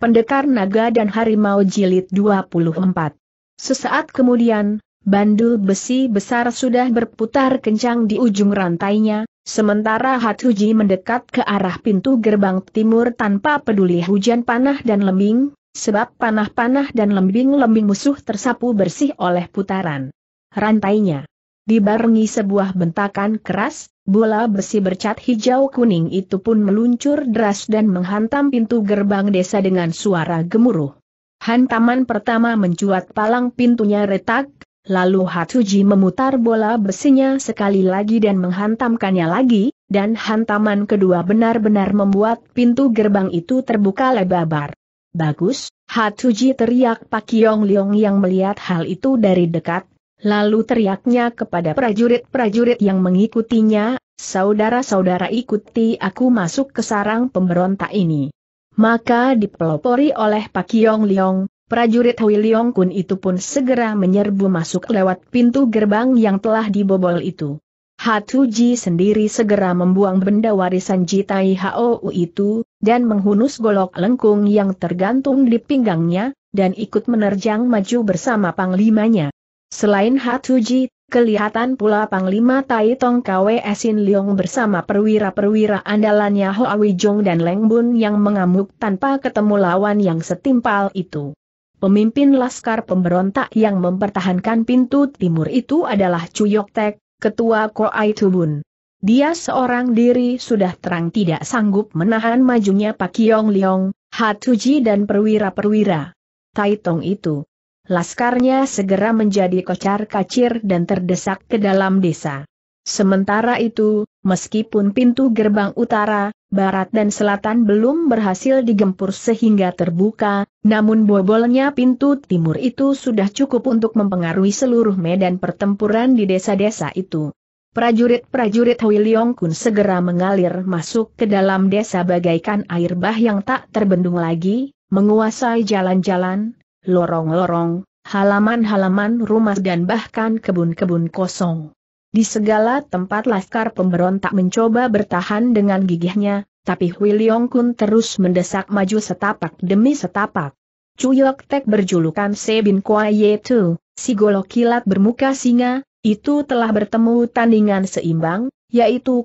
Pendekar Naga dan Harimau Jilid 24. Sesaat kemudian, bandul besi besar sudah berputar kencang di ujung rantainya, sementara Hatuji mendekat ke arah pintu gerbang timur tanpa peduli hujan panah dan lembing, sebab panah-panah dan lembing-lembing musuh tersapu bersih oleh putaran rantainya. Dibarengi sebuah bentakan keras, Bola besi bercat hijau kuning itu pun meluncur deras dan menghantam pintu gerbang desa dengan suara gemuruh. Hantaman pertama mencuat palang pintunya retak, lalu Hatsuji memutar bola besinya sekali lagi dan menghantamkannya lagi, dan hantaman kedua benar-benar membuat pintu gerbang itu terbuka lebar. Bagus, Hatsuji teriak Pak Yong Leong yang melihat hal itu dari dekat, Lalu teriaknya kepada prajurit-prajurit yang mengikutinya, saudara-saudara ikuti aku masuk ke sarang pemberontak ini. Maka dipelopori oleh Pak Yong Liong, prajurit Hui Liong Kun itu pun segera menyerbu masuk lewat pintu gerbang yang telah dibobol itu. Hatuji sendiri segera membuang benda warisan Jitai Hou itu, dan menghunus golok lengkung yang tergantung di pinggangnya, dan ikut menerjang maju bersama panglimanya. Selain Hatuji, kelihatan pula Panglima Tai Tong Kwe Esin Leong bersama perwira-perwira andalannya Ho Hoa Wijong dan Leng Bun yang mengamuk tanpa ketemu lawan yang setimpal itu. Pemimpin Laskar Pemberontak yang mempertahankan pintu timur itu adalah Chuyok Tek, Ketua Koai Tubun. Dia seorang diri sudah terang tidak sanggup menahan majunya Pak Yong Leong, Hatuji dan perwira-perwira. Taitong itu laskarnya segera menjadi kocar-kacir dan terdesak ke dalam desa. Sementara itu, meskipun pintu gerbang utara, barat dan selatan belum berhasil digempur sehingga terbuka, namun bobolnya pintu timur itu sudah cukup untuk mempengaruhi seluruh medan pertempuran di desa-desa itu. Prajurit-prajurit Hui Leong Kun segera mengalir masuk ke dalam desa bagaikan air bah yang tak terbendung lagi, menguasai jalan-jalan, lorong-lorong, halaman-halaman rumah dan bahkan kebun-kebun kosong. Di segala tempat laskar pemberontak mencoba bertahan dengan gigihnya, tapi Hui Leong Kun terus mendesak maju setapak demi setapak. Cuyok Tek berjulukan Sebin Kwa Tu, si golok kilat bermuka singa, itu telah bertemu tandingan seimbang, yaitu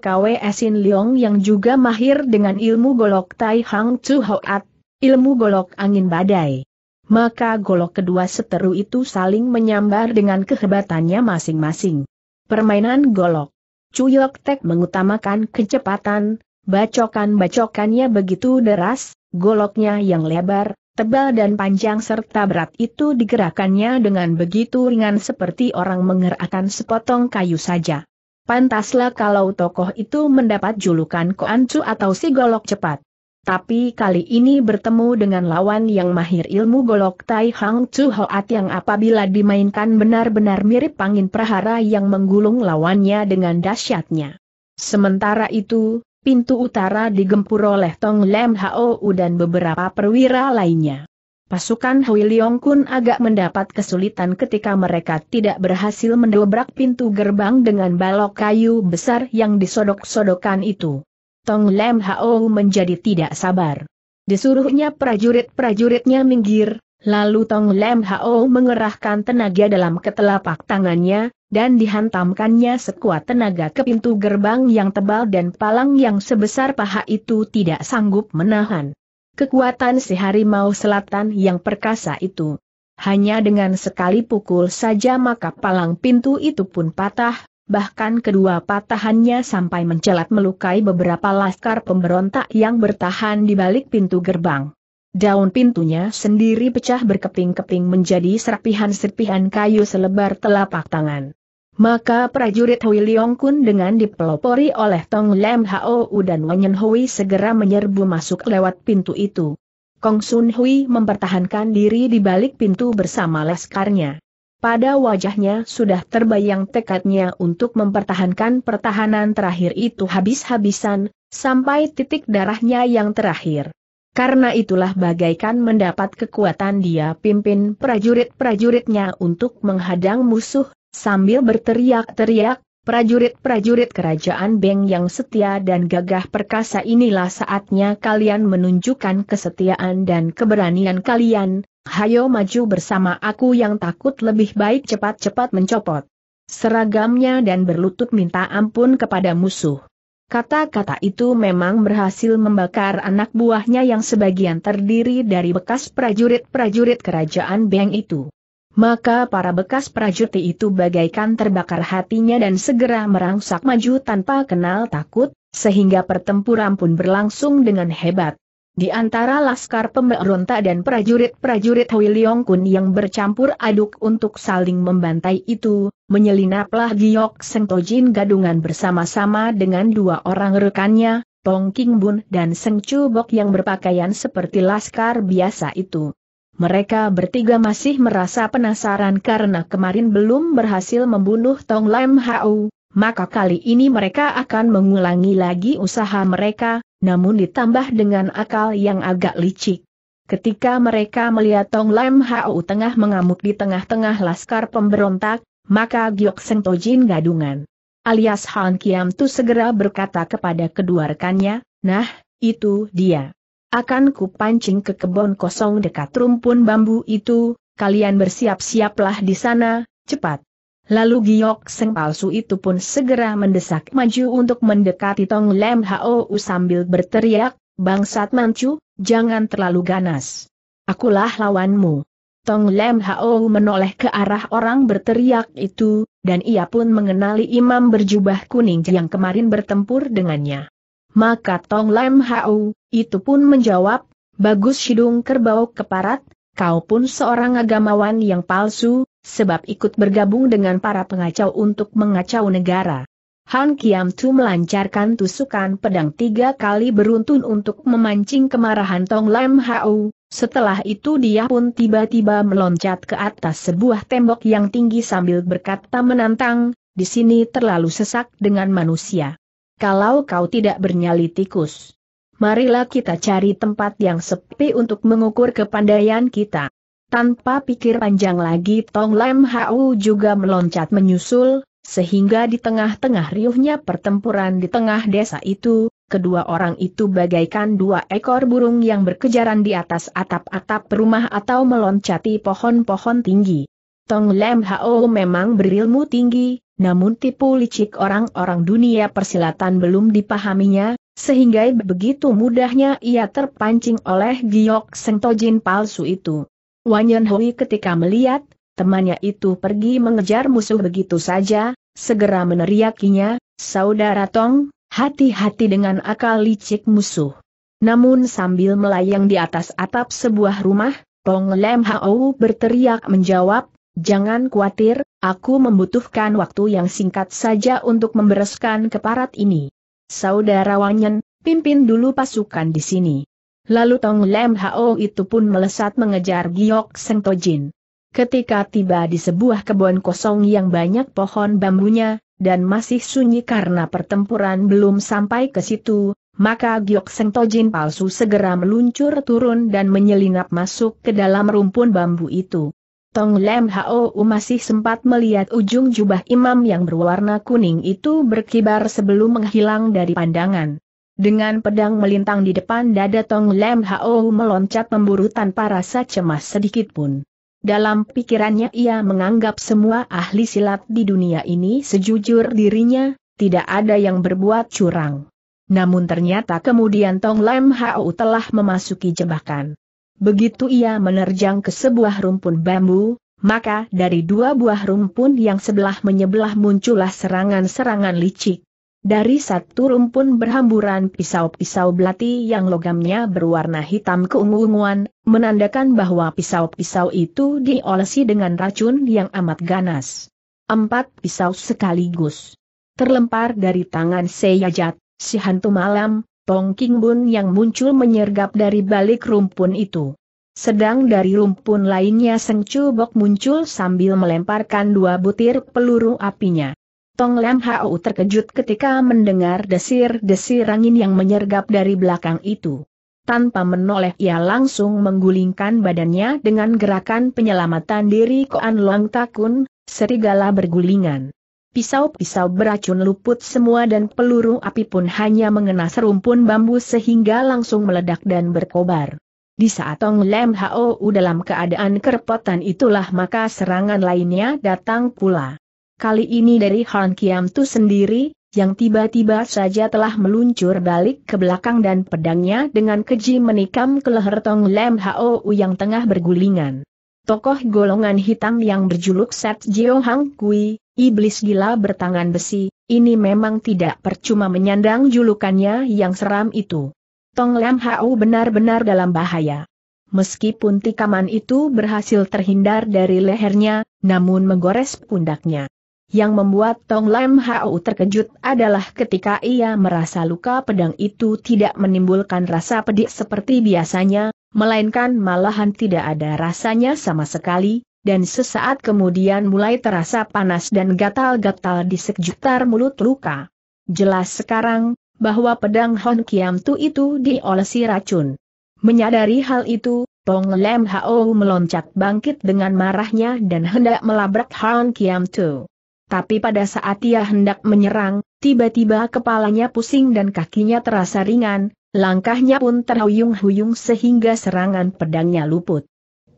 Sin Leong yang juga mahir dengan ilmu golok Tai Hang Chu Hoat, ilmu golok angin badai maka golok kedua seteru itu saling menyambar dengan kehebatannya masing-masing. Permainan golok. Cuyok Tek mengutamakan kecepatan, bacokan-bacokannya begitu deras, goloknya yang lebar, tebal dan panjang serta berat itu digerakannya dengan begitu ringan seperti orang mengerakan sepotong kayu saja. Pantaslah kalau tokoh itu mendapat julukan Koancu atau si golok cepat. Tapi kali ini bertemu dengan lawan yang mahir ilmu golok Tai Hang Chu Hoat yang apabila dimainkan benar-benar mirip angin prahara yang menggulung lawannya dengan dahsyatnya. Sementara itu, pintu utara digempur oleh Tong Lem Hao dan beberapa perwira lainnya. Pasukan Hui Leong Kun agak mendapat kesulitan ketika mereka tidak berhasil mendobrak pintu gerbang dengan balok kayu besar yang disodok-sodokan itu. Tong Lem Hao menjadi tidak sabar. Disuruhnya prajurit-prajuritnya minggir, lalu Tong Lem Hao mengerahkan tenaga dalam ketelapak tangannya, dan dihantamkannya sekuat tenaga ke pintu gerbang yang tebal dan palang yang sebesar paha itu tidak sanggup menahan. Kekuatan si harimau selatan yang perkasa itu. Hanya dengan sekali pukul saja maka palang pintu itu pun patah, bahkan kedua patahannya sampai mencelat melukai beberapa laskar pemberontak yang bertahan di balik pintu gerbang. Daun pintunya sendiri pecah berkeping-keping menjadi serpihan-serpihan kayu selebar telapak tangan. Maka prajurit Hui Leong Kun dengan dipelopori oleh Tong Lem U dan Wanyan Hui segera menyerbu masuk lewat pintu itu. Kong Sun Hui mempertahankan diri di balik pintu bersama laskarnya. Pada wajahnya sudah terbayang tekadnya untuk mempertahankan pertahanan terakhir itu habis-habisan, sampai titik darahnya yang terakhir. Karena itulah bagaikan mendapat kekuatan dia pimpin prajurit-prajuritnya untuk menghadang musuh, sambil berteriak-teriak, prajurit-prajurit kerajaan Beng yang setia dan gagah perkasa inilah saatnya kalian menunjukkan kesetiaan dan keberanian kalian, Hayo maju bersama aku yang takut lebih baik cepat-cepat mencopot seragamnya dan berlutut minta ampun kepada musuh. Kata-kata itu memang berhasil membakar anak buahnya yang sebagian terdiri dari bekas prajurit-prajurit kerajaan Beng itu. Maka para bekas prajurit itu bagaikan terbakar hatinya dan segera merangsak maju tanpa kenal takut, sehingga pertempuran pun berlangsung dengan hebat. Di antara laskar pemberontak dan prajurit-prajurit Hui Leong Kun yang bercampur aduk untuk saling membantai itu, menyelinaplah Giok Seng Tojin gadungan bersama-sama dengan dua orang rekannya, Tong King Bun dan Seng Chu Bok yang berpakaian seperti laskar biasa itu. Mereka bertiga masih merasa penasaran karena kemarin belum berhasil membunuh Tong Lam Hau, maka kali ini mereka akan mengulangi lagi usaha mereka, namun ditambah dengan akal yang agak licik. Ketika mereka melihat Tong Lam Hao tengah mengamuk di tengah-tengah laskar pemberontak, maka Giok Seng Tojin gadungan. Alias Han Kiam Tu segera berkata kepada kedua rekannya, nah, itu dia. Akan kupancing ke kebun kosong dekat rumpun bambu itu, kalian bersiap-siaplah di sana, cepat. Lalu giok seng palsu itu pun segera mendesak maju untuk mendekati Tong Lem U sambil berteriak, Bangsat mancu, jangan terlalu ganas. Akulah lawanmu. Tong Lem Hao menoleh ke arah orang berteriak itu, dan ia pun mengenali imam berjubah kuning yang kemarin bertempur dengannya. Maka Tong Lem Hao, itu pun menjawab, Bagus hidung Kerbau Keparat, kau pun seorang agamawan yang palsu, sebab ikut bergabung dengan para pengacau untuk mengacau negara. Han Kiam Tu melancarkan tusukan pedang tiga kali beruntun untuk memancing kemarahan Tong Lam Hao, setelah itu dia pun tiba-tiba meloncat ke atas sebuah tembok yang tinggi sambil berkata menantang, di sini terlalu sesak dengan manusia. Kalau kau tidak bernyali tikus, marilah kita cari tempat yang sepi untuk mengukur kepandaian kita. Tanpa pikir panjang lagi Tong Lem Hau juga meloncat menyusul, sehingga di tengah-tengah riuhnya pertempuran di tengah desa itu, kedua orang itu bagaikan dua ekor burung yang berkejaran di atas atap-atap rumah atau meloncati pohon-pohon tinggi. Tong Lem Hau memang berilmu tinggi, namun tipu licik orang-orang dunia persilatan belum dipahaminya, sehingga begitu mudahnya ia terpancing oleh giok sentojin palsu itu. Wanyan Hui ketika melihat, temannya itu pergi mengejar musuh begitu saja, segera meneriakinya, Saudara Tong, hati-hati dengan akal licik musuh. Namun sambil melayang di atas atap sebuah rumah, Tong Lem Hao berteriak menjawab, Jangan khawatir, aku membutuhkan waktu yang singkat saja untuk membereskan keparat ini. Saudara Wanyan, pimpin dulu pasukan di sini. Lalu Tong Lem Hao itu pun melesat mengejar Giok Seng Tojin. Ketika tiba di sebuah kebun kosong yang banyak pohon bambunya, dan masih sunyi karena pertempuran belum sampai ke situ, maka Giok Seng Tojin palsu segera meluncur turun dan menyelinap masuk ke dalam rumpun bambu itu. Tong Lem Hao masih sempat melihat ujung jubah imam yang berwarna kuning itu berkibar sebelum menghilang dari pandangan. Dengan pedang melintang di depan dada Tong Lem Hao meloncat memburu tanpa rasa cemas sedikitpun. Dalam pikirannya ia menganggap semua ahli silat di dunia ini sejujur dirinya, tidak ada yang berbuat curang. Namun ternyata kemudian Tong Lem Hao telah memasuki jebakan. Begitu ia menerjang ke sebuah rumpun bambu, maka dari dua buah rumpun yang sebelah menyebelah muncullah serangan-serangan licik. Dari satu rumpun berhamburan pisau-pisau belati yang logamnya berwarna hitam keungu menandakan bahwa pisau-pisau itu diolesi dengan racun yang amat ganas. Empat pisau sekaligus. Terlempar dari tangan Seyajat, si hantu malam, Tong King Bun yang muncul menyergap dari balik rumpun itu. Sedang dari rumpun lainnya Seng Chubok muncul sambil melemparkan dua butir peluru apinya. Tong Lam Hau terkejut ketika mendengar desir-desir angin yang menyergap dari belakang itu. Tanpa menoleh ia langsung menggulingkan badannya dengan gerakan penyelamatan diri Koan Long Takun, serigala bergulingan. Pisau-pisau beracun luput semua dan peluru api pun hanya mengena serumpun bambu sehingga langsung meledak dan berkobar. Di saat Tong Lem Hau dalam keadaan kerepotan itulah maka serangan lainnya datang pula kali ini dari Han Kiam Tu sendiri, yang tiba-tiba saja telah meluncur balik ke belakang dan pedangnya dengan keji menikam ke leher Tong Lem Hau yang tengah bergulingan. Tokoh golongan hitam yang berjuluk Set Jiong Hang Kui, iblis gila bertangan besi, ini memang tidak percuma menyandang julukannya yang seram itu. Tong Lem Hau benar-benar dalam bahaya. Meskipun tikaman itu berhasil terhindar dari lehernya, namun menggores pundaknya. Yang membuat Tong Lam Hau terkejut adalah ketika ia merasa luka pedang itu tidak menimbulkan rasa pedih seperti biasanya, melainkan malahan tidak ada rasanya sama sekali, dan sesaat kemudian mulai terasa panas dan gatal-gatal di sekitar mulut luka. Jelas sekarang, bahwa pedang Hon Kiam Tu itu diolesi racun. Menyadari hal itu, Tong Lam Hau meloncat bangkit dengan marahnya dan hendak melabrak Hon Kiam Tu. Tapi pada saat ia hendak menyerang, tiba-tiba kepalanya pusing dan kakinya terasa ringan, langkahnya pun terhuyung-huyung sehingga serangan pedangnya luput.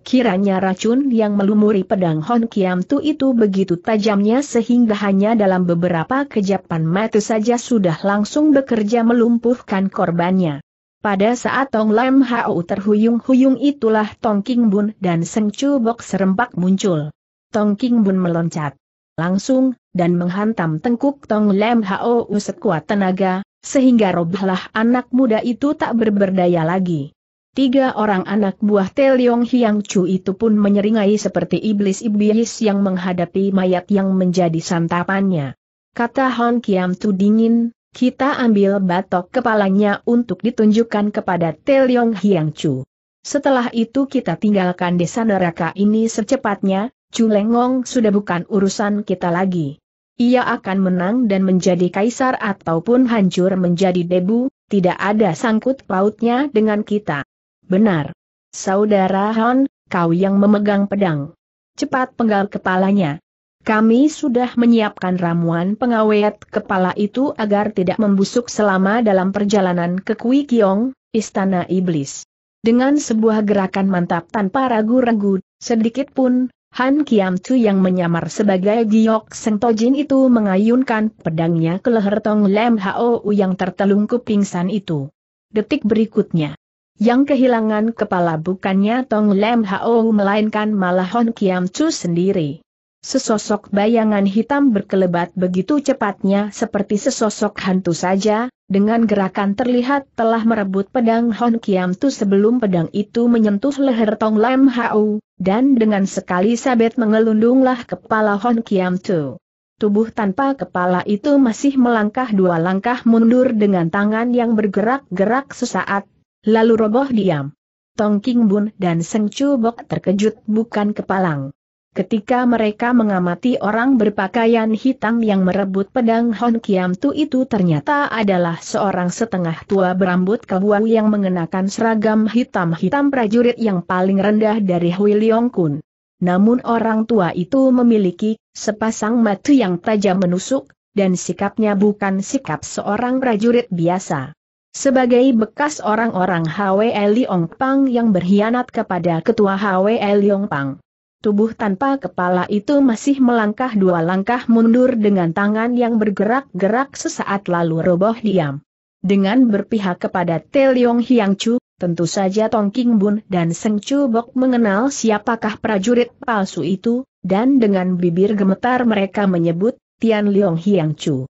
Kiranya racun yang melumuri pedang Hon Kiam Tu itu begitu tajamnya sehingga hanya dalam beberapa kejapan mata saja sudah langsung bekerja melumpuhkan korbannya. Pada saat Tong Lam Hau terhuyung-huyung itulah Tong King Bun dan Seng Chu Bok serempak muncul. Tong King Bun meloncat langsung, dan menghantam tengkuk Tong Lem Hao sekuat tenaga, sehingga robohlah anak muda itu tak berberdaya lagi. Tiga orang anak buah Teliong Hiang Chu itu pun menyeringai seperti iblis-iblis yang menghadapi mayat yang menjadi santapannya. Kata Hon Kiam Tu dingin, kita ambil batok kepalanya untuk ditunjukkan kepada Teliong Hiang Chu. Setelah itu kita tinggalkan desa neraka ini secepatnya, Culengong sudah bukan urusan kita lagi. Ia akan menang dan menjadi kaisar ataupun hancur menjadi debu, tidak ada sangkut pautnya dengan kita. Benar. Saudara Han, kau yang memegang pedang. Cepat penggal kepalanya. Kami sudah menyiapkan ramuan pengawet kepala itu agar tidak membusuk selama dalam perjalanan ke Kui Kiong, Istana Iblis. Dengan sebuah gerakan mantap tanpa ragu-ragu, sedikit pun, Han Kiam Tu yang menyamar sebagai Giok Seng Tojin itu mengayunkan pedangnya ke leher Tong Lem Hau yang tertelungkup pingsan itu. Detik berikutnya. Yang kehilangan kepala bukannya Tong Lem Hau melainkan malah Han Kiam Chu sendiri. Sesosok bayangan hitam berkelebat begitu cepatnya seperti sesosok hantu saja, dengan gerakan terlihat telah merebut pedang Hon Kiam Tu sebelum pedang itu menyentuh leher Tong Lam Hau, dan dengan sekali sabet mengelundunglah kepala Hon Kiam Tu. Tubuh tanpa kepala itu masih melangkah dua langkah mundur dengan tangan yang bergerak-gerak sesaat, lalu roboh diam. Tong King Bun dan Seng Chu Bok terkejut bukan kepalang. Ketika mereka mengamati orang berpakaian hitam yang merebut pedang Hon Kiam Tu itu ternyata adalah seorang setengah tua berambut kebau yang mengenakan seragam hitam-hitam prajurit yang paling rendah dari Hui Leong Kun. Namun orang tua itu memiliki sepasang mata yang tajam menusuk, dan sikapnya bukan sikap seorang prajurit biasa. Sebagai bekas orang-orang Hwe Leong Pang yang berkhianat kepada ketua Hwe Leong Pang Tubuh tanpa kepala itu masih melangkah dua langkah mundur dengan tangan yang bergerak-gerak sesaat lalu roboh diam. Dengan berpihak kepada Leong Hiang Chu, tentu saja Tong King Bun dan Seng Chu Bok mengenal siapakah prajurit palsu itu, dan dengan bibir gemetar mereka menyebut Tian Leong Hiang Chu.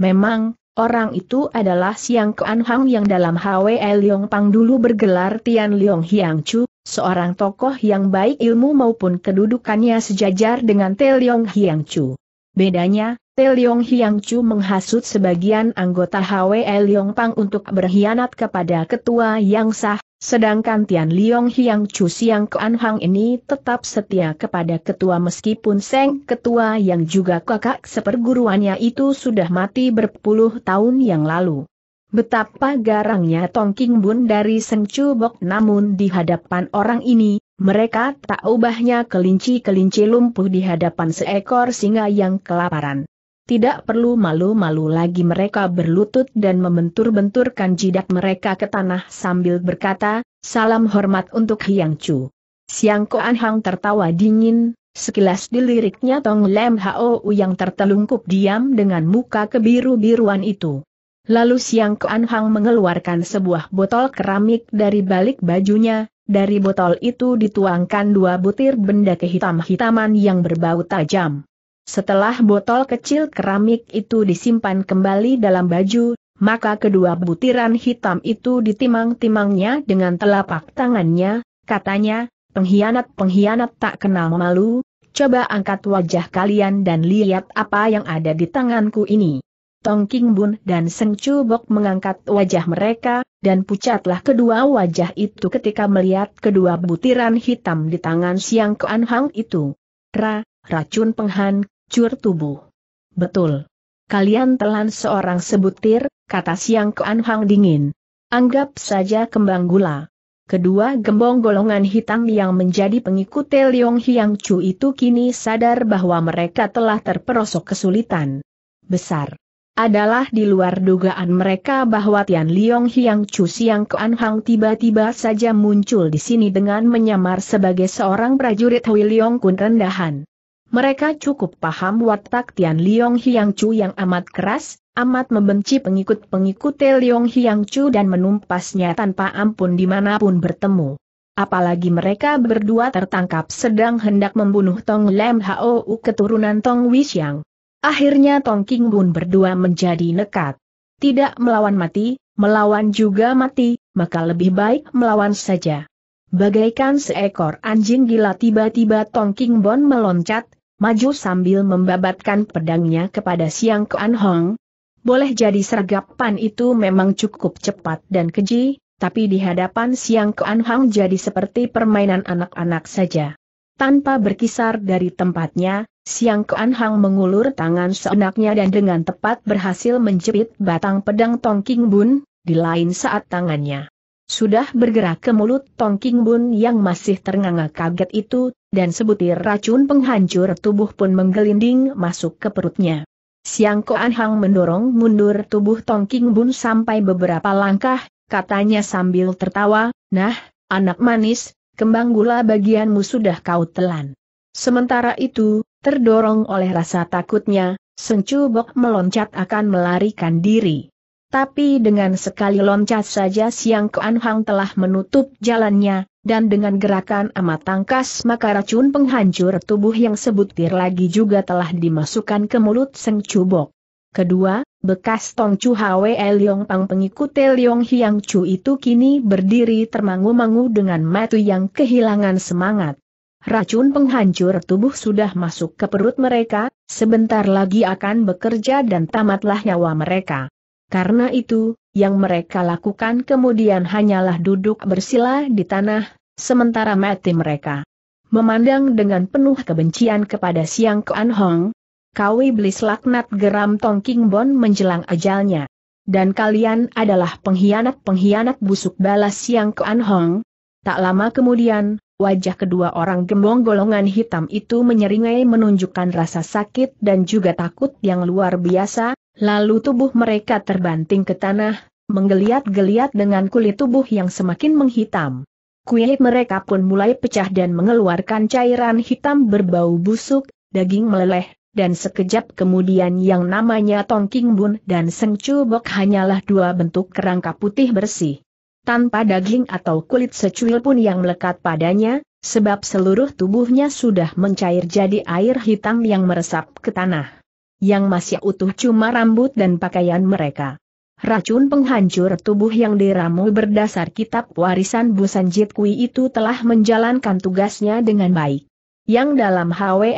Memang, Orang itu adalah Siang Kuan Hang yang dalam Hwe Leong Pang dulu bergelar Tian Leong Hiang Chu, seorang tokoh yang baik ilmu maupun kedudukannya sejajar dengan Te Leong Hiang Chu. Bedanya, Te Leong Hiang Chu menghasut sebagian anggota Hwe Leong Pang untuk berkhianat kepada ketua yang sah, Sedangkan Tian Liong Hiang Chu Siang Kuan Hang ini tetap setia kepada ketua meskipun Seng ketua yang juga kakak seperguruannya itu sudah mati berpuluh tahun yang lalu. Betapa garangnya Tong King Bun dari Seng Chu Bok namun di hadapan orang ini, mereka tak ubahnya kelinci-kelinci lumpuh di hadapan seekor singa yang kelaparan tidak perlu malu-malu lagi mereka berlutut dan membentur-benturkan jidat mereka ke tanah sambil berkata, salam hormat untuk Hyang Chu. Siang Koan Hang tertawa dingin, sekilas diliriknya Tong Lem Hou yang tertelungkup diam dengan muka kebiru-biruan itu. Lalu Siang Koan Hang mengeluarkan sebuah botol keramik dari balik bajunya, dari botol itu dituangkan dua butir benda kehitam-hitaman yang berbau tajam. Setelah botol kecil keramik itu disimpan kembali dalam baju, maka kedua butiran hitam itu ditimang-timangnya dengan telapak tangannya, katanya, pengkhianat-pengkhianat tak kenal malu, coba angkat wajah kalian dan lihat apa yang ada di tanganku ini. Tong King Bun dan Seng Chu Bok mengangkat wajah mereka, dan pucatlah kedua wajah itu ketika melihat kedua butiran hitam di tangan Siang Kuan Hang itu. Ra, racun penghan, cur tubuh. Betul. Kalian telan seorang sebutir, kata Siang keanhang dingin. Anggap saja kembang gula. Kedua gembong golongan hitam yang menjadi pengikut Teliong Hiang Chu itu kini sadar bahwa mereka telah terperosok kesulitan besar. Adalah di luar dugaan mereka bahwa Tian Liong Hiang Chu Siang Kuan Hang tiba-tiba saja muncul di sini dengan menyamar sebagai seorang prajurit Hui Liong Kun rendahan. Mereka cukup paham watak Tian Liong Hiang Chu yang amat keras, amat membenci pengikut-pengikut Liong Hiang Chu dan menumpasnya tanpa ampun dimanapun bertemu. Apalagi mereka berdua tertangkap sedang hendak membunuh Tong Lem Hou keturunan Tong Wixiang. Akhirnya Tong King Bun berdua menjadi nekat. Tidak melawan mati, melawan juga mati, maka lebih baik melawan saja. Bagaikan seekor anjing gila tiba-tiba Tong King Bon meloncat, maju sambil membabatkan pedangnya kepada Siang Kuan Hong. Boleh jadi sergapan itu memang cukup cepat dan keji, tapi di hadapan Siang Kuan Hong jadi seperti permainan anak-anak saja. Tanpa berkisar dari tempatnya, Siang Kuan Hang mengulur tangan seenaknya dan dengan tepat berhasil menjepit batang pedang Tong King Bun, di lain saat tangannya sudah bergerak ke mulut Tong King Bun yang masih ternganga kaget itu, dan sebutir racun penghancur tubuh pun menggelinding masuk ke perutnya. Siang Koan Hang mendorong mundur tubuh Tong King Bun sampai beberapa langkah, katanya sambil tertawa, nah, anak manis, kembang gula bagianmu sudah kau telan. Sementara itu, terdorong oleh rasa takutnya, Sencu Bok meloncat akan melarikan diri. Tapi dengan sekali loncat saja Siang Kuan Hang telah menutup jalannya, dan dengan gerakan amat tangkas maka racun penghancur tubuh yang sebutir lagi juga telah dimasukkan ke mulut Seng Cubok. Kedua, bekas Tong Chu Hwe Leong Pang pengikut Leong Hiang Chu itu kini berdiri termangu-mangu dengan mati yang kehilangan semangat. Racun penghancur tubuh sudah masuk ke perut mereka, sebentar lagi akan bekerja dan tamatlah nyawa mereka. Karena itu, yang mereka lakukan kemudian hanyalah duduk bersila di tanah, sementara mati mereka. Memandang dengan penuh kebencian kepada Siang Kuan Hong, Kawi Blis laknat geram Tong King Bon menjelang ajalnya. Dan kalian adalah pengkhianat-pengkhianat busuk balas Siang Kuan Hong. Tak lama kemudian, wajah kedua orang gembong golongan hitam itu menyeringai menunjukkan rasa sakit dan juga takut yang luar biasa, Lalu tubuh mereka terbanting ke tanah, menggeliat-geliat dengan kulit tubuh yang semakin menghitam. Kulit mereka pun mulai pecah dan mengeluarkan cairan hitam berbau busuk, daging meleleh, dan sekejap kemudian yang namanya Tongking Bun dan Seng Chu Bok hanyalah dua bentuk kerangka putih bersih. Tanpa daging atau kulit secuil pun yang melekat padanya, sebab seluruh tubuhnya sudah mencair jadi air hitam yang meresap ke tanah yang masih utuh cuma rambut dan pakaian mereka. Racun penghancur tubuh yang diramu berdasar kitab warisan Busan Kui itu telah menjalankan tugasnya dengan baik. Yang dalam HWE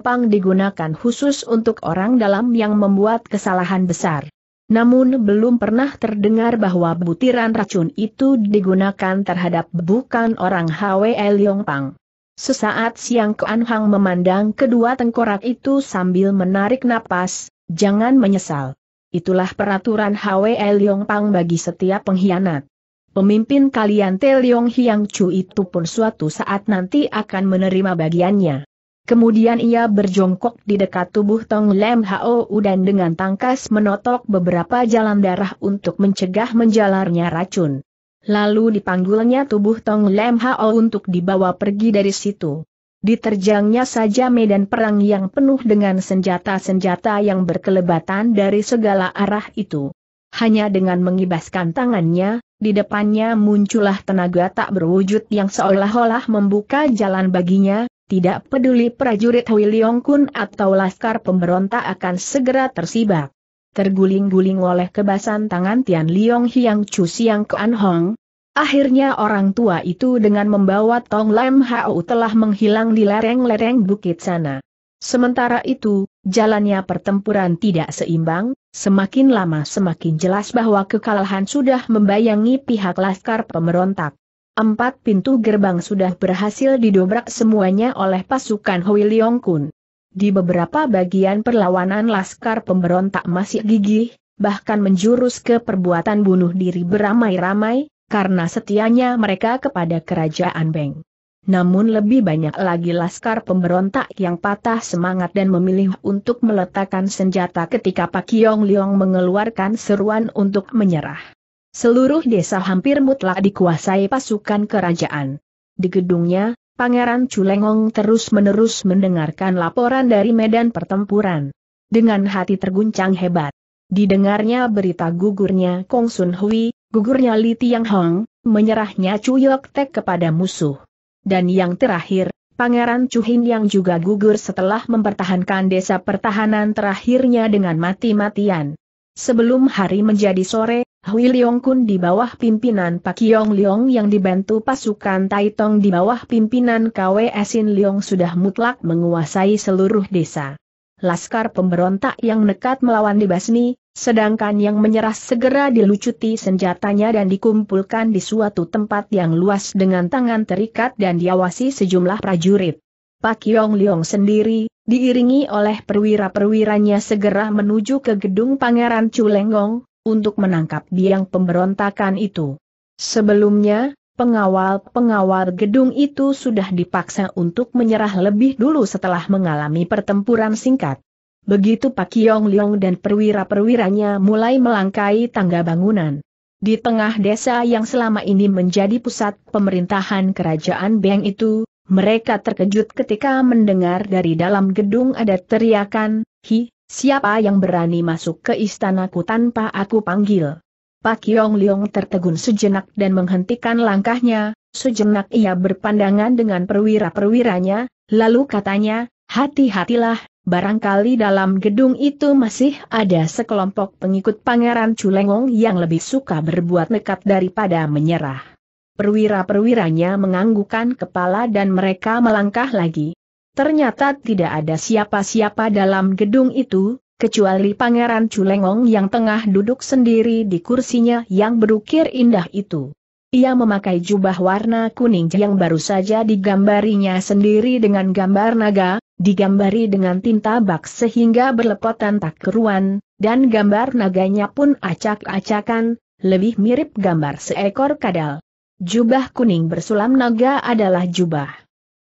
Pang digunakan khusus untuk orang dalam yang membuat kesalahan besar. Namun belum pernah terdengar bahwa butiran racun itu digunakan terhadap bukan orang HWE Pang. Sesaat siang Kuan Hang memandang kedua tengkorak itu sambil menarik napas, jangan menyesal. Itulah peraturan Hwe Leong Pang bagi setiap pengkhianat. Pemimpin kalian Te Leong Hiang Chu itu pun suatu saat nanti akan menerima bagiannya. Kemudian ia berjongkok di dekat tubuh Tong Lem Hao dan dengan tangkas menotok beberapa jalan darah untuk mencegah menjalarnya racun lalu dipanggulnya tubuh Tong Lem Hao untuk dibawa pergi dari situ. Diterjangnya saja medan perang yang penuh dengan senjata-senjata yang berkelebatan dari segala arah itu. Hanya dengan mengibaskan tangannya, di depannya muncullah tenaga tak berwujud yang seolah-olah membuka jalan baginya, tidak peduli prajurit Hui Leong Kun atau laskar pemberontak akan segera tersibak terguling-guling oleh kebasan tangan Tian Liong Hiang Chu Siang Kuan Hong. Akhirnya orang tua itu dengan membawa Tong Lam Hau telah menghilang di lereng-lereng bukit sana. Sementara itu, jalannya pertempuran tidak seimbang, semakin lama semakin jelas bahwa kekalahan sudah membayangi pihak laskar pemberontak. Empat pintu gerbang sudah berhasil didobrak semuanya oleh pasukan Hui Leong Kun. Di beberapa bagian perlawanan Laskar pemberontak masih gigih, bahkan menjurus ke perbuatan bunuh diri beramai-ramai, karena setianya mereka kepada kerajaan Beng. Namun lebih banyak lagi laskar pemberontak yang patah semangat dan memilih untuk meletakkan senjata ketika Pak Yong Leong mengeluarkan seruan untuk menyerah. Seluruh desa hampir mutlak dikuasai pasukan kerajaan. Di gedungnya, Pangeran Culengong terus-menerus mendengarkan laporan dari medan pertempuran. Dengan hati terguncang hebat. Didengarnya berita gugurnya Kong Sun Hui, gugurnya Li Tiang Hong, menyerahnya Chu Yok Tek kepada musuh. Dan yang terakhir, Pangeran Chu Hin yang juga gugur setelah mempertahankan desa pertahanan terakhirnya dengan mati-matian. Sebelum hari menjadi sore, Hui Leong Kun di bawah pimpinan Pak Yong Leong yang dibantu pasukan Tong di bawah pimpinan KW Sin Leong sudah mutlak menguasai seluruh desa. Laskar pemberontak yang nekat melawan dibasmi, sedangkan yang menyerah segera dilucuti senjatanya dan dikumpulkan di suatu tempat yang luas dengan tangan terikat dan diawasi sejumlah prajurit. Pak Yong Leong sendiri, diiringi oleh perwira-perwiranya segera menuju ke gedung Pangeran Culengong untuk menangkap biang pemberontakan itu. Sebelumnya, pengawal-pengawal gedung itu sudah dipaksa untuk menyerah lebih dulu setelah mengalami pertempuran singkat. Begitu Pak Yong Leong dan perwira-perwiranya mulai melangkai tangga bangunan. Di tengah desa yang selama ini menjadi pusat pemerintahan kerajaan Beng itu, mereka terkejut ketika mendengar dari dalam gedung ada teriakan, Hi, Siapa yang berani masuk ke istanaku tanpa aku panggil? Pak Yong Leong tertegun sejenak dan menghentikan langkahnya, sejenak ia berpandangan dengan perwira-perwiranya, lalu katanya, hati-hatilah, barangkali dalam gedung itu masih ada sekelompok pengikut Pangeran Culengong yang lebih suka berbuat nekat daripada menyerah. Perwira-perwiranya menganggukan kepala dan mereka melangkah lagi. Ternyata tidak ada siapa-siapa dalam gedung itu, kecuali Pangeran Culengong yang tengah duduk sendiri di kursinya yang berukir indah itu. Ia memakai jubah warna kuning yang baru saja digambarinya sendiri dengan gambar naga, digambari dengan tinta bak sehingga berlepotan tak keruan, dan gambar naganya pun acak-acakan, lebih mirip gambar seekor kadal. Jubah kuning bersulam naga adalah jubah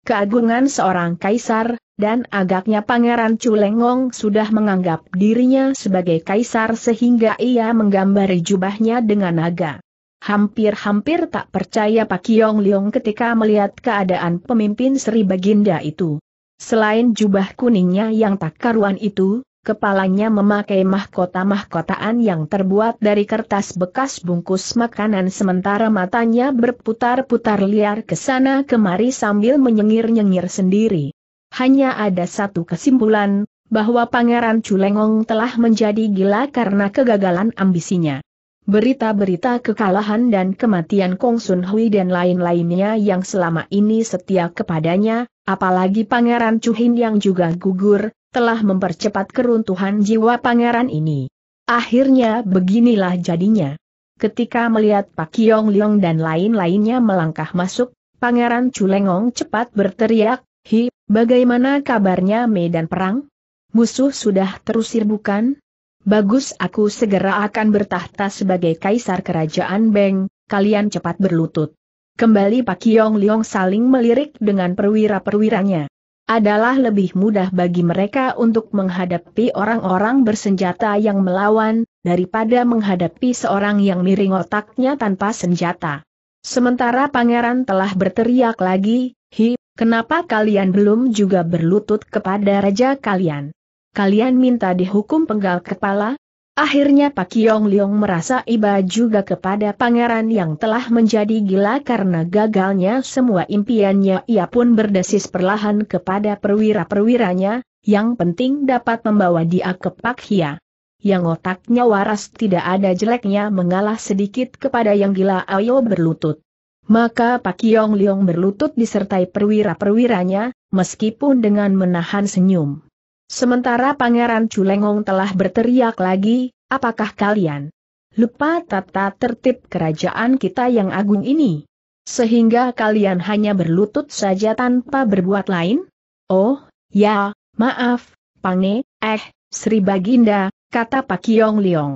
keagungan seorang kaisar, dan agaknya Pangeran Culengong sudah menganggap dirinya sebagai kaisar sehingga ia menggambari jubahnya dengan naga. Hampir-hampir tak percaya Pak Yong Leong ketika melihat keadaan pemimpin Sri Baginda itu. Selain jubah kuningnya yang tak karuan itu, Kepalanya memakai mahkota-mahkotaan yang terbuat dari kertas bekas bungkus makanan sementara matanya berputar-putar liar ke sana kemari sambil menyengir-nyengir sendiri. Hanya ada satu kesimpulan, bahwa Pangeran Culengong telah menjadi gila karena kegagalan ambisinya. Berita-berita kekalahan dan kematian Kong Sun Hui dan lain-lainnya yang selama ini setia kepadanya, apalagi Pangeran Chuhin yang juga gugur, telah mempercepat keruntuhan jiwa pangeran ini. Akhirnya beginilah jadinya. Ketika melihat Pak Kiong Liong dan lain-lainnya melangkah masuk, Pangeran Culengong cepat berteriak, Hi, bagaimana kabarnya medan perang? Musuh sudah terusir bukan? Bagus aku segera akan bertahta sebagai kaisar kerajaan Beng, kalian cepat berlutut. Kembali Pak Kiong Liong saling melirik dengan perwira-perwiranya adalah lebih mudah bagi mereka untuk menghadapi orang-orang bersenjata yang melawan, daripada menghadapi seorang yang miring otaknya tanpa senjata. Sementara pangeran telah berteriak lagi, Hi, kenapa kalian belum juga berlutut kepada raja kalian? Kalian minta dihukum penggal kepala? Akhirnya Pak Yong Leong merasa iba juga kepada pangeran yang telah menjadi gila karena gagalnya semua impiannya. Ia pun berdesis perlahan kepada perwira-perwiranya, yang penting dapat membawa dia ke Pak Hia. Yang otaknya waras tidak ada jeleknya mengalah sedikit kepada yang gila ayo berlutut. Maka Pak Yong Leong berlutut disertai perwira-perwiranya, meskipun dengan menahan senyum. Sementara Pangeran Culengong telah berteriak lagi, apakah kalian lupa tata tertib kerajaan kita yang agung ini? Sehingga kalian hanya berlutut saja tanpa berbuat lain? Oh, ya, maaf, Pange, eh, Sri Baginda, kata Pak Yong Liong.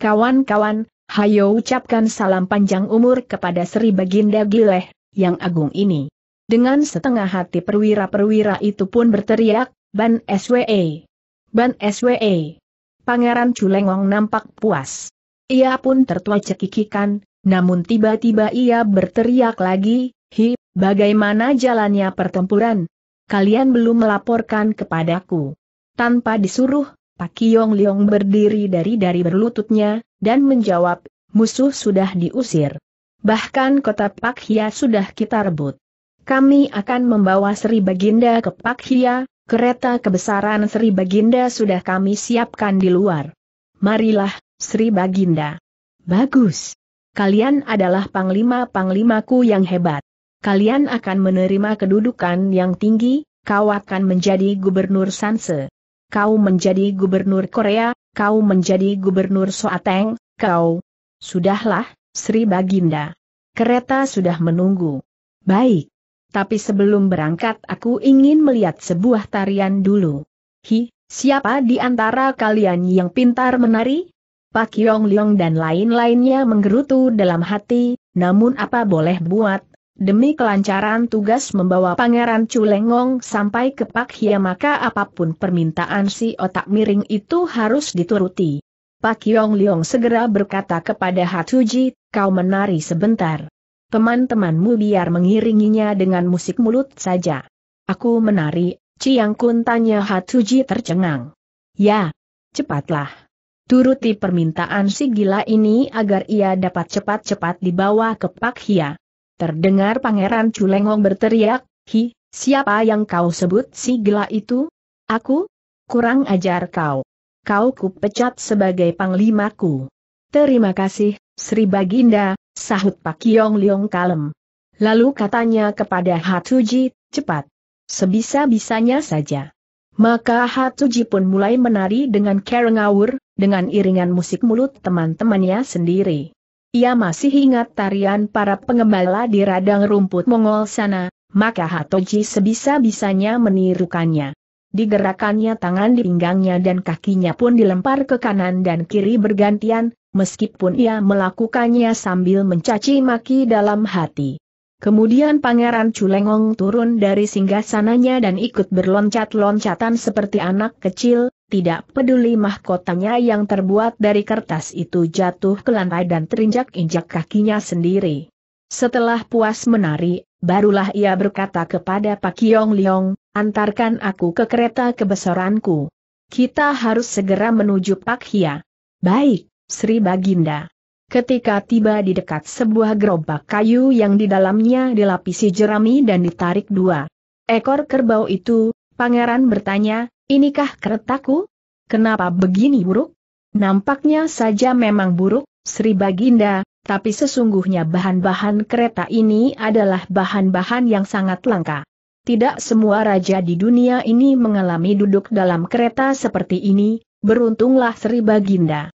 Kawan-kawan, hayo ucapkan salam panjang umur kepada Sri Baginda Gileh, yang agung ini. Dengan setengah hati perwira-perwira itu pun berteriak, Ban SWE. Ban SWE. Pangeran Culengong nampak puas. Ia pun tertua cekikikan, namun tiba-tiba ia berteriak lagi, Hi, bagaimana jalannya pertempuran? Kalian belum melaporkan kepadaku. Tanpa disuruh, Pak Kiong Leong berdiri dari dari berlututnya, dan menjawab, musuh sudah diusir. Bahkan kota Pak Hia sudah kita rebut. Kami akan membawa Sri Baginda ke Pak Hia, Kereta kebesaran Sri Baginda sudah kami siapkan di luar. Marilah, Sri Baginda. Bagus. Kalian adalah panglima-panglimaku yang hebat. Kalian akan menerima kedudukan yang tinggi, kau akan menjadi gubernur Sanse. Kau menjadi gubernur Korea, kau menjadi gubernur Soateng, kau. Sudahlah, Sri Baginda. Kereta sudah menunggu. Baik tapi sebelum berangkat aku ingin melihat sebuah tarian dulu. Hi, siapa di antara kalian yang pintar menari? Pak Yong Leong dan lain-lainnya menggerutu dalam hati, namun apa boleh buat, demi kelancaran tugas membawa Pangeran Culengong sampai ke Pak Hia maka apapun permintaan si otak miring itu harus dituruti. Pak Yong Leong segera berkata kepada Hatuji, kau menari sebentar teman-temanmu biar mengiringinya dengan musik mulut saja. Aku menari, Ciang Kun tanya Hatuji tercengang. Ya, cepatlah. Turuti permintaan si gila ini agar ia dapat cepat-cepat dibawa ke Pak Hia. Terdengar Pangeran Culengong berteriak, Hi, siapa yang kau sebut si gila itu? Aku? Kurang ajar kau. Kau kupecat sebagai panglimaku. Terima kasih, Sri Baginda, sahut Pak Yong Leong kalem. Lalu katanya kepada Hatuji, cepat. Sebisa-bisanya saja. Maka Hatuji pun mulai menari dengan kerengawur, dengan iringan musik mulut teman-temannya sendiri. Ia masih ingat tarian para pengembala di radang rumput Mongol sana, maka Hatuji sebisa-bisanya menirukannya. Digerakannya tangan di pinggangnya dan kakinya pun dilempar ke kanan dan kiri bergantian, meskipun ia melakukannya sambil mencaci maki dalam hati. Kemudian Pangeran Culengong turun dari singgah dan ikut berloncat-loncatan seperti anak kecil, tidak peduli mahkotanya yang terbuat dari kertas itu jatuh ke lantai dan terinjak-injak kakinya sendiri. Setelah puas menari, barulah ia berkata kepada Pak Yong Liong, antarkan aku ke kereta kebesaranku. Kita harus segera menuju Pak Hia. Baik. Sri Baginda. Ketika tiba di dekat sebuah gerobak kayu yang di dalamnya dilapisi jerami dan ditarik dua ekor kerbau itu, pangeran bertanya, inikah keretaku? Kenapa begini buruk? Nampaknya saja memang buruk, Sri Baginda, tapi sesungguhnya bahan-bahan kereta ini adalah bahan-bahan yang sangat langka. Tidak semua raja di dunia ini mengalami duduk dalam kereta seperti ini, beruntunglah Sri Baginda.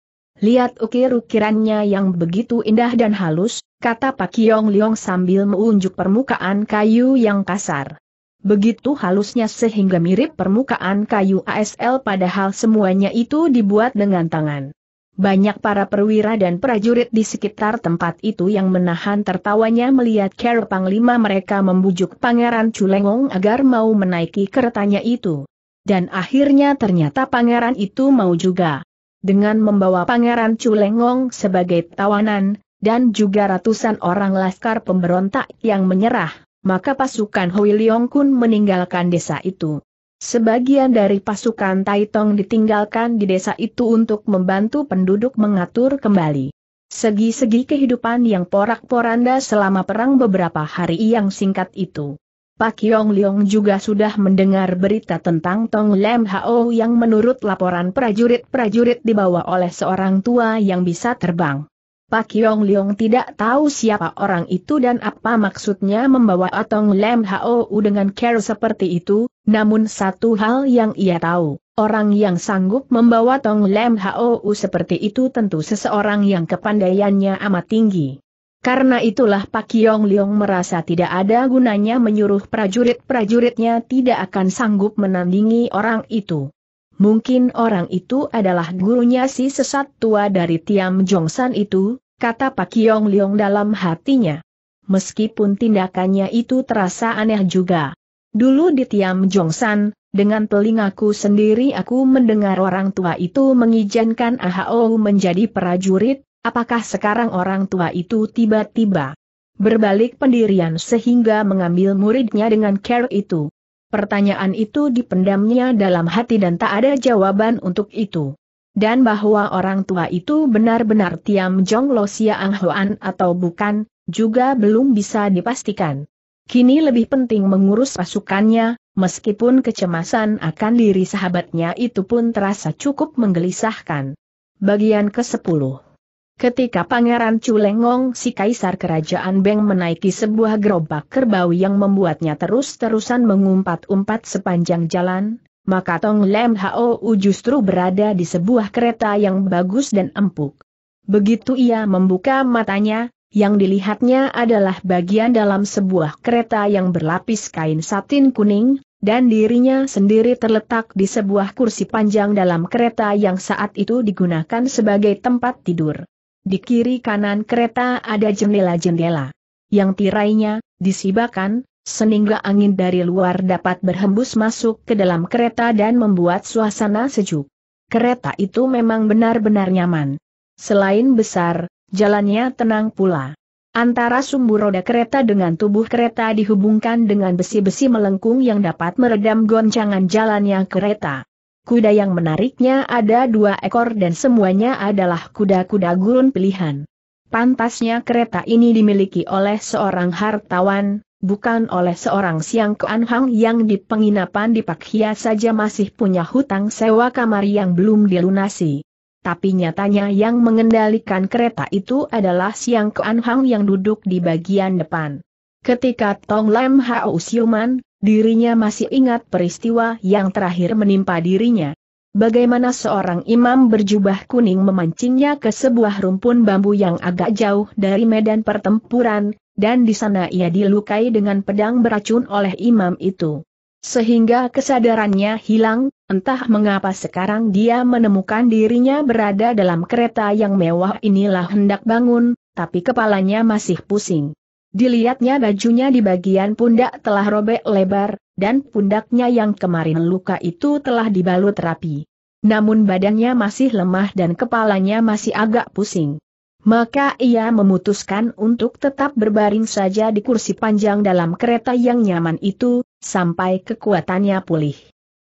Lihat ukir-ukirannya yang begitu indah dan halus, kata Pak Kiong Liong sambil menunjuk permukaan kayu yang kasar. Begitu halusnya sehingga mirip permukaan kayu ASL padahal semuanya itu dibuat dengan tangan. Banyak para perwira dan prajurit di sekitar tempat itu yang menahan tertawanya melihat Kero Panglima mereka membujuk Pangeran Culengong agar mau menaiki keretanya itu. Dan akhirnya ternyata pangeran itu mau juga dengan membawa Pangeran Culengong sebagai tawanan, dan juga ratusan orang laskar pemberontak yang menyerah, maka pasukan Hui Leong Kun meninggalkan desa itu. Sebagian dari pasukan Taitong ditinggalkan di desa itu untuk membantu penduduk mengatur kembali. Segi-segi kehidupan yang porak-poranda selama perang beberapa hari yang singkat itu. Pak Yong Leong juga sudah mendengar berita tentang Tong Lem Hao yang menurut laporan prajurit-prajurit dibawa oleh seorang tua yang bisa terbang. Pak Yong Leong tidak tahu siapa orang itu dan apa maksudnya membawa Tong Lem Hao dengan care seperti itu, namun satu hal yang ia tahu, orang yang sanggup membawa Tong Lem Hao seperti itu tentu seseorang yang kepandaiannya amat tinggi. Karena itulah Pak Yong Leong merasa tidak ada gunanya menyuruh prajurit-prajuritnya tidak akan sanggup menandingi orang itu. Mungkin orang itu adalah gurunya si sesat tua dari Tiam San itu, kata Pak Yong Leong dalam hatinya. Meskipun tindakannya itu terasa aneh juga. Dulu di Tiam San, dengan telingaku sendiri aku mendengar orang tua itu mengizinkan Ahau menjadi prajurit, Apakah sekarang orang tua itu tiba-tiba berbalik pendirian sehingga mengambil muridnya dengan care itu? Pertanyaan itu dipendamnya dalam hati dan tak ada jawaban untuk itu. Dan bahwa orang tua itu benar-benar Tiam Jong Lo Sia Ang Hoan atau bukan, juga belum bisa dipastikan. Kini lebih penting mengurus pasukannya, meskipun kecemasan akan diri sahabatnya itu pun terasa cukup menggelisahkan. Bagian ke-10 Ketika Pangeran Culengong si Kaisar Kerajaan Beng menaiki sebuah gerobak kerbau yang membuatnya terus-terusan mengumpat-umpat sepanjang jalan, maka Tong Lem Hou justru berada di sebuah kereta yang bagus dan empuk. Begitu ia membuka matanya, yang dilihatnya adalah bagian dalam sebuah kereta yang berlapis kain satin kuning, dan dirinya sendiri terletak di sebuah kursi panjang dalam kereta yang saat itu digunakan sebagai tempat tidur. Di kiri kanan kereta ada jendela-jendela. Yang tirainya, disibakan, sehingga angin dari luar dapat berhembus masuk ke dalam kereta dan membuat suasana sejuk. Kereta itu memang benar-benar nyaman. Selain besar, jalannya tenang pula. Antara sumbu roda kereta dengan tubuh kereta dihubungkan dengan besi-besi melengkung yang dapat meredam goncangan jalannya kereta kuda yang menariknya ada dua ekor dan semuanya adalah kuda-kuda gurun pilihan. Pantasnya kereta ini dimiliki oleh seorang hartawan, bukan oleh seorang siang keanhang yang di penginapan di Hia saja masih punya hutang sewa kamar yang belum dilunasi. Tapi nyatanya yang mengendalikan kereta itu adalah Siang Keanhang yang duduk di bagian depan. Ketika Tong Lem Hao siuman, Dirinya masih ingat peristiwa yang terakhir menimpa dirinya. Bagaimana seorang imam berjubah kuning memancingnya ke sebuah rumpun bambu yang agak jauh dari medan pertempuran, dan di sana ia dilukai dengan pedang beracun oleh imam itu. Sehingga kesadarannya hilang, entah mengapa sekarang dia menemukan dirinya berada dalam kereta yang mewah inilah hendak bangun, tapi kepalanya masih pusing. Dilihatnya bajunya di bagian pundak telah robek lebar, dan pundaknya yang kemarin luka itu telah dibalut rapi. Namun badannya masih lemah dan kepalanya masih agak pusing. Maka ia memutuskan untuk tetap berbaring saja di kursi panjang dalam kereta yang nyaman itu, sampai kekuatannya pulih.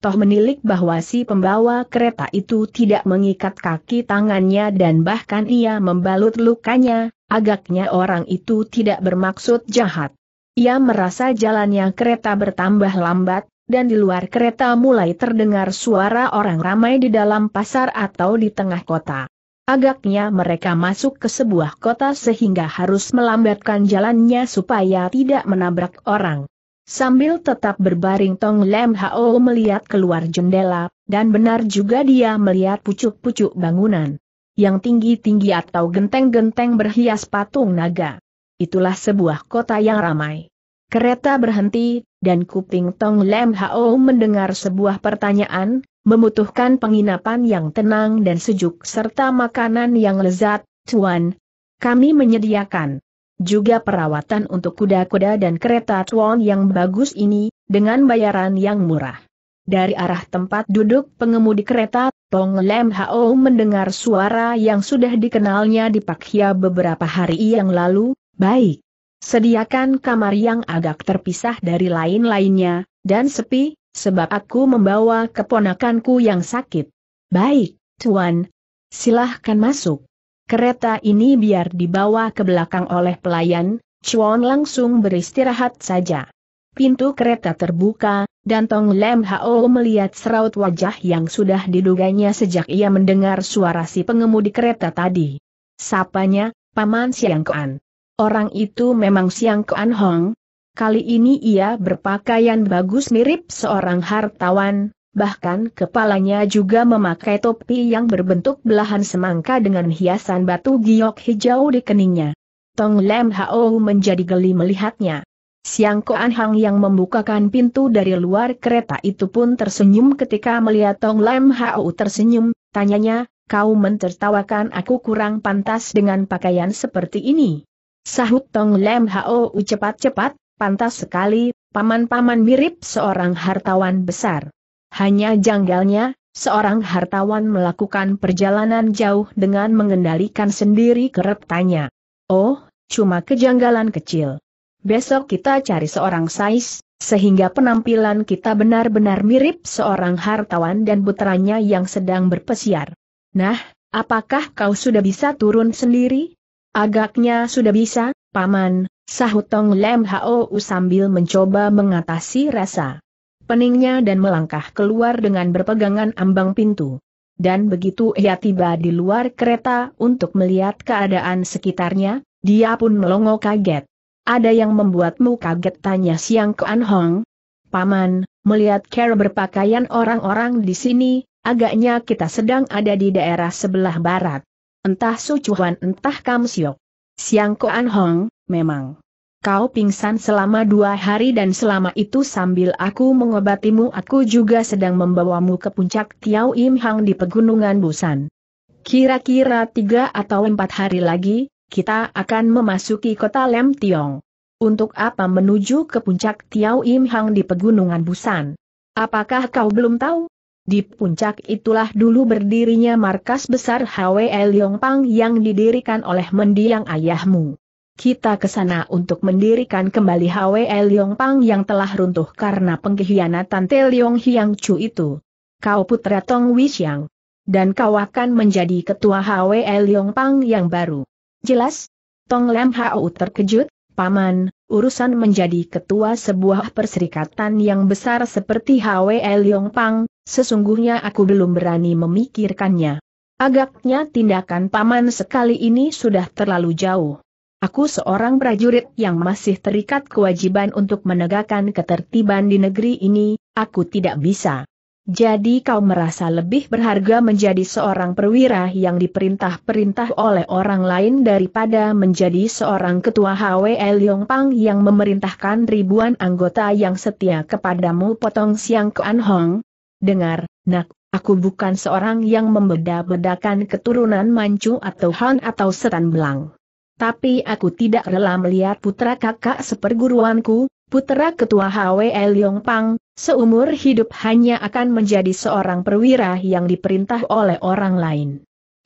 Toh menilik bahwa si pembawa kereta itu tidak mengikat kaki tangannya dan bahkan ia membalut lukanya, Agaknya orang itu tidak bermaksud jahat. Ia merasa jalannya kereta bertambah lambat, dan di luar kereta mulai terdengar suara orang ramai di dalam pasar atau di tengah kota. Agaknya mereka masuk ke sebuah kota sehingga harus melambatkan jalannya supaya tidak menabrak orang. Sambil tetap berbaring Tong Lem Hao melihat keluar jendela, dan benar juga dia melihat pucuk-pucuk bangunan yang tinggi-tinggi atau genteng-genteng berhias patung naga. Itulah sebuah kota yang ramai. Kereta berhenti, dan kuping Tong Lem Hao mendengar sebuah pertanyaan, membutuhkan penginapan yang tenang dan sejuk serta makanan yang lezat, Tuan. Kami menyediakan juga perawatan untuk kuda-kuda dan kereta Tuan yang bagus ini, dengan bayaran yang murah. Dari arah tempat duduk pengemudi kereta, Tong Lem Hao mendengar suara yang sudah dikenalnya di Pakhia beberapa hari yang lalu, baik. Sediakan kamar yang agak terpisah dari lain-lainnya, dan sepi, sebab aku membawa keponakanku yang sakit. Baik, Tuan. Silahkan masuk. Kereta ini biar dibawa ke belakang oleh pelayan, Chuan langsung beristirahat saja. Pintu kereta terbuka, dan Tong Lem Hao melihat seraut wajah yang sudah diduganya sejak ia mendengar suara si pengemudi kereta tadi. Sapanya, Paman Siang Kean. Orang itu memang Siang Kean Hong. Kali ini ia berpakaian bagus mirip seorang hartawan, bahkan kepalanya juga memakai topi yang berbentuk belahan semangka dengan hiasan batu giok hijau di keningnya. Tong Lem Hao menjadi geli melihatnya. Siang Koan Hang yang membukakan pintu dari luar kereta itu pun tersenyum ketika melihat Tong Lam Hau tersenyum, tanyanya, kau mentertawakan aku kurang pantas dengan pakaian seperti ini. Sahut Tong Lam Hao cepat-cepat, pantas sekali, paman-paman mirip seorang hartawan besar. Hanya janggalnya, seorang hartawan melakukan perjalanan jauh dengan mengendalikan sendiri keretanya. Oh, cuma kejanggalan kecil. Besok kita cari seorang sais, sehingga penampilan kita benar-benar mirip seorang hartawan dan putranya yang sedang berpesiar. Nah, apakah kau sudah bisa turun sendiri? Agaknya sudah bisa, Paman, sahut Tong Lem Hou sambil mencoba mengatasi rasa peningnya dan melangkah keluar dengan berpegangan ambang pintu. Dan begitu ia tiba di luar kereta untuk melihat keadaan sekitarnya, dia pun melongo kaget. Ada yang membuatmu kaget tanya Siang Kuan Hong? Paman, melihat cara berpakaian orang-orang di sini, agaknya kita sedang ada di daerah sebelah barat. Entah Sucuhan entah Siok. Siang Kuan Hong, memang. Kau pingsan selama dua hari dan selama itu sambil aku mengobatimu aku juga sedang membawamu ke puncak Tiau Im Hang di pegunungan Busan. Kira-kira tiga atau empat hari lagi, kita akan memasuki kota Lem Tiong. Untuk apa menuju ke puncak Tiau Im Hang di pegunungan Busan? Apakah kau belum tahu? Di puncak itulah dulu berdirinya markas besar HWE Pang yang didirikan oleh mendiang ayahmu. Kita ke sana untuk mendirikan kembali HWE Pang yang telah runtuh karena pengkhianatan Te Liong Hiang Chu itu. Kau putra Tong Wishang. Dan kau akan menjadi ketua HWE Pang yang baru. Jelas? Tong Lam Hao terkejut, Paman, urusan menjadi ketua sebuah perserikatan yang besar seperti HW Leong Pang, sesungguhnya aku belum berani memikirkannya. Agaknya tindakan Paman sekali ini sudah terlalu jauh. Aku seorang prajurit yang masih terikat kewajiban untuk menegakkan ketertiban di negeri ini, aku tidak bisa. Jadi kau merasa lebih berharga menjadi seorang perwira yang diperintah-perintah oleh orang lain daripada menjadi seorang ketua HWL Pang yang memerintahkan ribuan anggota yang setia kepadamu potong siang ke Anhong? Dengar, nak, aku bukan seorang yang membeda-bedakan keturunan Manchu atau Han atau Setan Belang. Tapi aku tidak rela melihat putra kakak seperguruanku, putra ketua HWL Pang. Seumur hidup hanya akan menjadi seorang perwira yang diperintah oleh orang lain.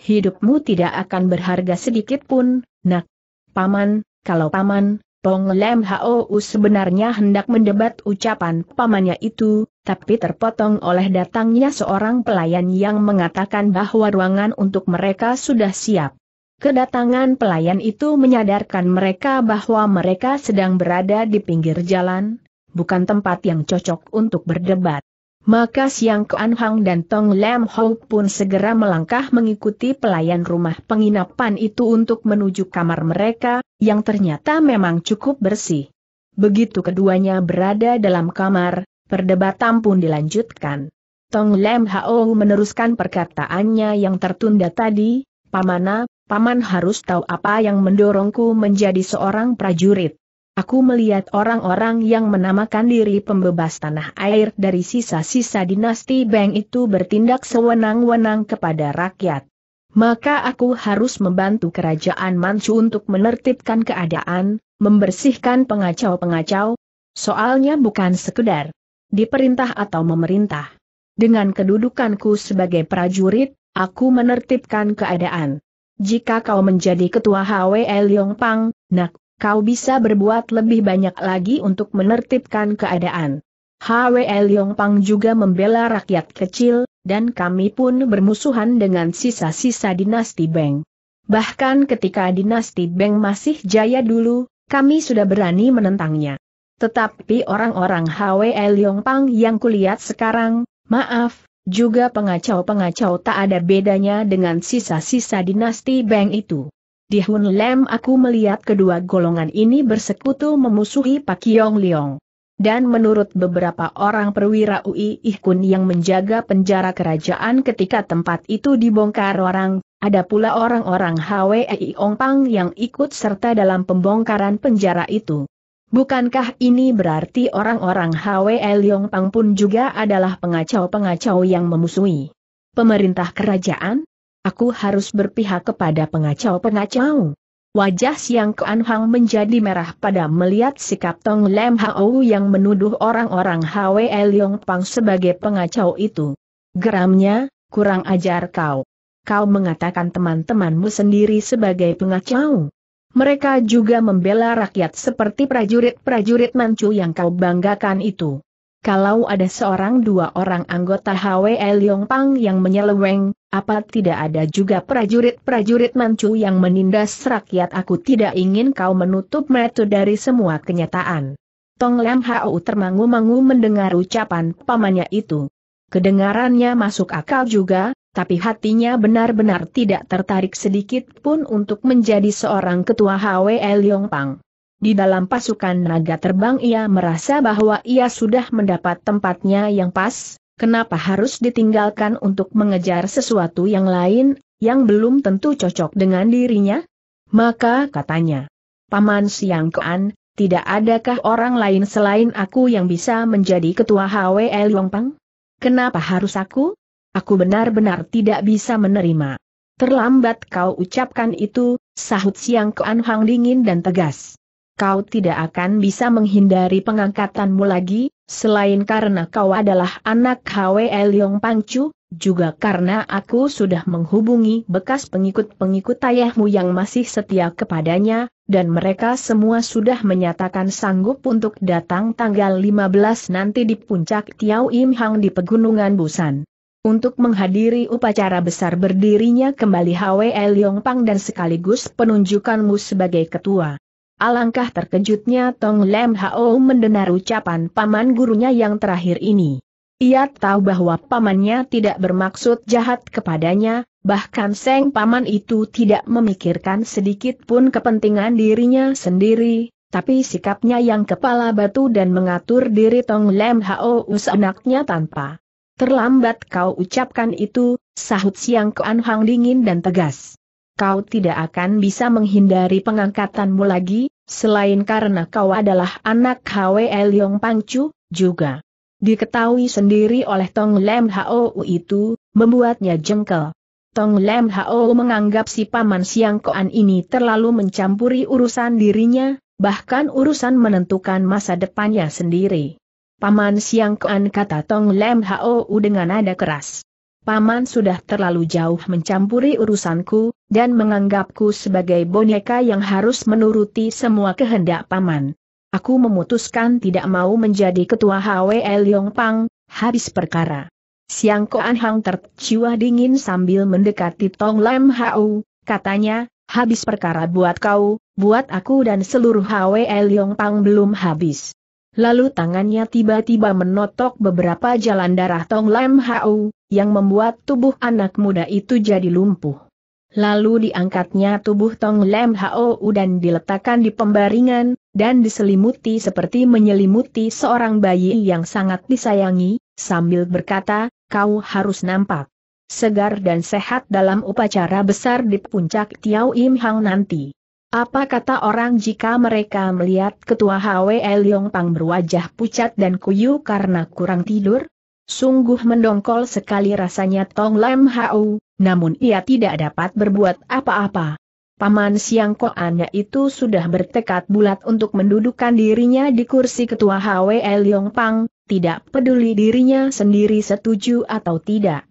Hidupmu tidak akan berharga sedikit pun, nak. Paman, kalau paman, Tong Lem Hou sebenarnya hendak mendebat ucapan pamannya itu, tapi terpotong oleh datangnya seorang pelayan yang mengatakan bahwa ruangan untuk mereka sudah siap. Kedatangan pelayan itu menyadarkan mereka bahwa mereka sedang berada di pinggir jalan, bukan tempat yang cocok untuk berdebat. Maka Siang Kuan Hang dan Tong Lam Ho pun segera melangkah mengikuti pelayan rumah penginapan itu untuk menuju kamar mereka, yang ternyata memang cukup bersih. Begitu keduanya berada dalam kamar, perdebatan pun dilanjutkan. Tong Lam Ho meneruskan perkataannya yang tertunda tadi, Pamana, Paman harus tahu apa yang mendorongku menjadi seorang prajurit. Aku melihat orang-orang yang menamakan diri pembebas tanah air dari sisa-sisa dinasti Beng itu bertindak sewenang-wenang kepada rakyat. Maka aku harus membantu kerajaan Manchu untuk menertibkan keadaan, membersihkan pengacau-pengacau. Soalnya bukan sekedar diperintah atau memerintah. Dengan kedudukanku sebagai prajurit, aku menertibkan keadaan. Jika kau menjadi ketua HWL Yongpang, nak kau bisa berbuat lebih banyak lagi untuk menertibkan keadaan. HWL Yong Pang juga membela rakyat kecil, dan kami pun bermusuhan dengan sisa-sisa dinasti Beng. Bahkan ketika dinasti Beng masih jaya dulu, kami sudah berani menentangnya. Tetapi orang-orang HWL Yong Pang yang kulihat sekarang, maaf, juga pengacau-pengacau tak ada bedanya dengan sisa-sisa dinasti Beng itu. Di Hun Lem aku melihat kedua golongan ini bersekutu memusuhi Pak Yong Liong. Dan menurut beberapa orang perwira UI Ihkun yang menjaga penjara kerajaan ketika tempat itu dibongkar orang, ada pula orang-orang Ong Pang yang ikut serta dalam pembongkaran penjara itu. Bukankah ini berarti orang-orang HWI Pang pun juga adalah pengacau-pengacau yang memusuhi pemerintah kerajaan? Aku harus berpihak kepada pengacau-pengacau. Wajah Siang Kuan Hang menjadi merah pada melihat sikap Tong Lem Hao yang menuduh orang-orang Hwe Leong Pang sebagai pengacau itu. Geramnya, kurang ajar kau. Kau mengatakan teman-temanmu sendiri sebagai pengacau. Mereka juga membela rakyat seperti prajurit-prajurit Manchu yang kau banggakan itu. Kalau ada seorang dua orang anggota Hwe Leong Pang yang menyeleweng, apa tidak ada juga prajurit-prajurit mancu yang menindas rakyat aku tidak ingin kau menutup mata dari semua kenyataan. Tong Lam Hau termangu-mangu mendengar ucapan pamannya itu. Kedengarannya masuk akal juga, tapi hatinya benar-benar tidak tertarik sedikit pun untuk menjadi seorang ketua HWE Pang. Di dalam pasukan naga terbang ia merasa bahwa ia sudah mendapat tempatnya yang pas, kenapa harus ditinggalkan untuk mengejar sesuatu yang lain, yang belum tentu cocok dengan dirinya? Maka katanya, Paman Siang Kean, tidak adakah orang lain selain aku yang bisa menjadi ketua HWL Yongpang? Kenapa harus aku? Aku benar-benar tidak bisa menerima. Terlambat kau ucapkan itu, sahut Siang Kean Hang dingin dan tegas. Kau tidak akan bisa menghindari pengangkatanmu lagi, selain karena kau adalah anak HWL Yong Pangcu, juga karena aku sudah menghubungi bekas pengikut-pengikut ayahmu yang masih setia kepadanya, dan mereka semua sudah menyatakan sanggup untuk datang tanggal 15 nanti di puncak Tiau Im Hang di Pegunungan Busan. Untuk menghadiri upacara besar berdirinya kembali HWL Pang dan sekaligus penunjukanmu sebagai ketua. Alangkah terkejutnya Tong Lem Hao mendengar ucapan paman gurunya yang terakhir ini. Ia tahu bahwa pamannya tidak bermaksud jahat kepadanya, bahkan Seng Paman itu tidak memikirkan sedikit pun kepentingan dirinya sendiri, tapi sikapnya yang kepala batu dan mengatur diri Tong Lem Hao usenaknya tanpa. Terlambat kau ucapkan itu, sahut Siang Kuan Anhang dingin dan tegas kau tidak akan bisa menghindari pengangkatanmu lagi, selain karena kau adalah anak HWL Yong Pangcu, juga. Diketahui sendiri oleh Tong Lem Hou itu, membuatnya jengkel. Tong Lem Hou menganggap si Paman Siang Koan ini terlalu mencampuri urusan dirinya, bahkan urusan menentukan masa depannya sendiri. Paman Siang Koan kata Tong Lem Hou dengan nada keras. Paman sudah terlalu jauh mencampuri urusanku, dan menganggapku sebagai boneka yang harus menuruti semua kehendak Paman. Aku memutuskan tidak mau menjadi ketua HWL Pang. habis perkara. Siang Koan Hang terciwa dingin sambil mendekati Tong Lam Hau, katanya, habis perkara buat kau, buat aku dan seluruh HWL Pang belum habis. Lalu tangannya tiba-tiba menotok beberapa jalan darah Tong Lam Hau, yang membuat tubuh anak muda itu jadi lumpuh. Lalu diangkatnya tubuh Tong Lam Hau dan diletakkan di pembaringan, dan diselimuti seperti menyelimuti seorang bayi yang sangat disayangi, sambil berkata, kau harus nampak segar dan sehat dalam upacara besar di puncak Tiau Im Hang nanti. Apa kata orang jika mereka melihat ketua HWL Yong Pang berwajah pucat dan kuyu karena kurang tidur? Sungguh mendongkol sekali rasanya Tong Lam Hau, namun ia tidak dapat berbuat apa-apa. Paman Siang Koannya itu sudah bertekad bulat untuk mendudukan dirinya di kursi ketua HWL Yong Pang, tidak peduli dirinya sendiri setuju atau tidak.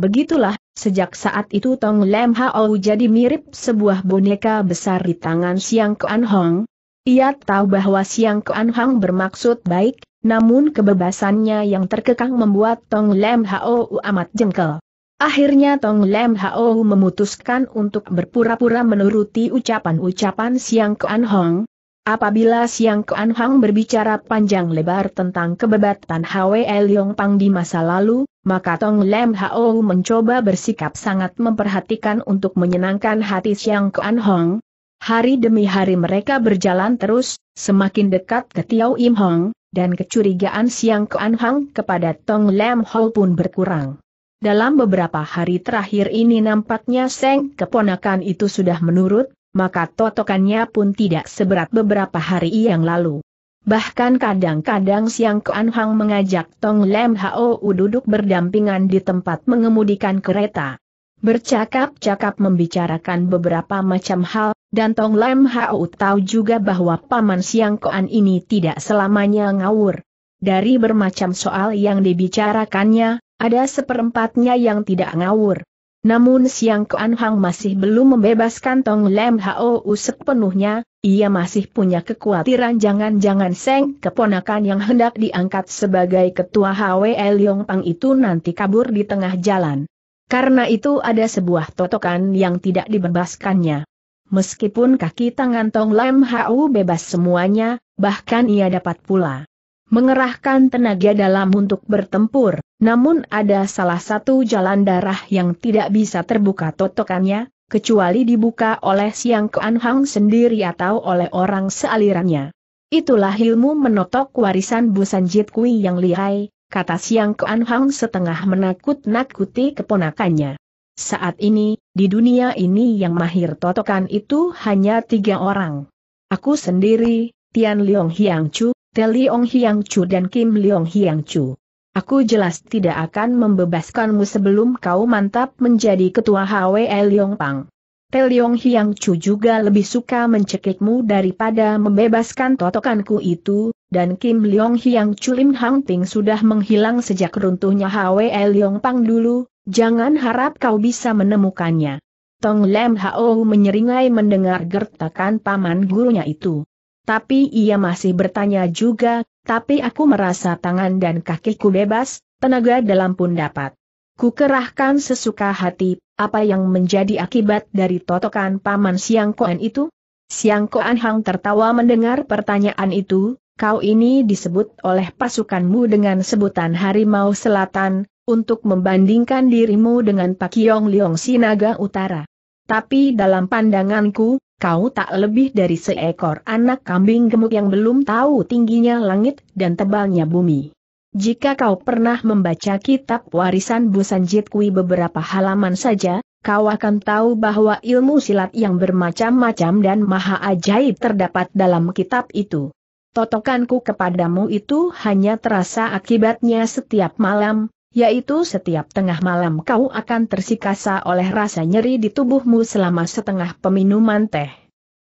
Begitulah, sejak saat itu Tong Lem Hao jadi mirip sebuah boneka besar di tangan Siang Kuan Hong. Ia tahu bahwa Siang Kuan Hong bermaksud baik, namun kebebasannya yang terkekang membuat Tong Lem Hao amat jengkel. Akhirnya Tong Lem Hao memutuskan untuk berpura-pura menuruti ucapan-ucapan Siang Kuan Hong. Apabila Siang Kuan Hong berbicara panjang lebar tentang kebebatan Hwe Leong Pang di masa lalu, maka Tong Lem Hao mencoba bersikap sangat memperhatikan untuk menyenangkan hati Siang Kuan Hong. Hari demi hari mereka berjalan terus, semakin dekat ke Tiao Im Hong, dan kecurigaan Siang Kuan Hong kepada Tong Lem Hao pun berkurang. Dalam beberapa hari terakhir ini nampaknya Seng keponakan itu sudah menurut, maka totokannya pun tidak seberat beberapa hari yang lalu. Bahkan kadang-kadang Siang Kuan Hang mengajak Tong Lem Hao duduk berdampingan di tempat mengemudikan kereta. Bercakap-cakap membicarakan beberapa macam hal, dan Tong Lem Hao tahu juga bahwa Paman Siang Kuan ini tidak selamanya ngawur. Dari bermacam soal yang dibicarakannya, ada seperempatnya yang tidak ngawur. Namun Siang Kuan Hang masih belum membebaskan Tong Lem Hao sepenuhnya, ia masih punya kekhawatiran jangan-jangan Seng keponakan yang hendak diangkat sebagai ketua HW Yong Pang itu nanti kabur di tengah jalan. Karena itu ada sebuah totokan yang tidak dibebaskannya. Meskipun kaki tangan Tong Lam Hao bebas semuanya, bahkan ia dapat pula mengerahkan tenaga dalam untuk bertempur, namun ada salah satu jalan darah yang tidak bisa terbuka totokannya, kecuali dibuka oleh Siang Kuan Hang sendiri atau oleh orang sealirannya. Itulah ilmu menotok warisan Busan Jit Kui yang lihai, kata Siang Kuan Hang setengah menakut-nakuti keponakannya. Saat ini, di dunia ini yang mahir totokan itu hanya tiga orang. Aku sendiri, Tian Leong Hiang Chu, Te Liong Hiang Chu dan Kim Liong Hiang Chu. Aku jelas tidak akan membebaskanmu sebelum kau mantap menjadi ketua HWE Liong Pang. Te Liong Hiang Chu juga lebih suka mencekikmu daripada membebaskan totokanku itu, dan Kim Liong Hiang Chu Lim Hang Ting sudah menghilang sejak runtuhnya HWE Liong Pang dulu, jangan harap kau bisa menemukannya. Tong Lem Hao menyeringai mendengar gertakan paman gurunya itu tapi ia masih bertanya juga, tapi aku merasa tangan dan kakiku bebas, tenaga dalam pun dapat. Kukerahkan sesuka hati, apa yang menjadi akibat dari totokan paman Siang Koan itu? Siang Koan Hang tertawa mendengar pertanyaan itu, kau ini disebut oleh pasukanmu dengan sebutan Harimau Selatan, untuk membandingkan dirimu dengan Pak Yong Liong Sinaga Utara. Tapi dalam pandanganku, kau tak lebih dari seekor anak kambing gemuk yang belum tahu tingginya langit dan tebalnya bumi. Jika kau pernah membaca kitab warisan Busan Jitkui beberapa halaman saja, kau akan tahu bahwa ilmu silat yang bermacam-macam dan maha ajaib terdapat dalam kitab itu. Totokanku kepadamu itu hanya terasa akibatnya setiap malam, yaitu setiap tengah malam kau akan tersikasa oleh rasa nyeri di tubuhmu selama setengah peminuman teh.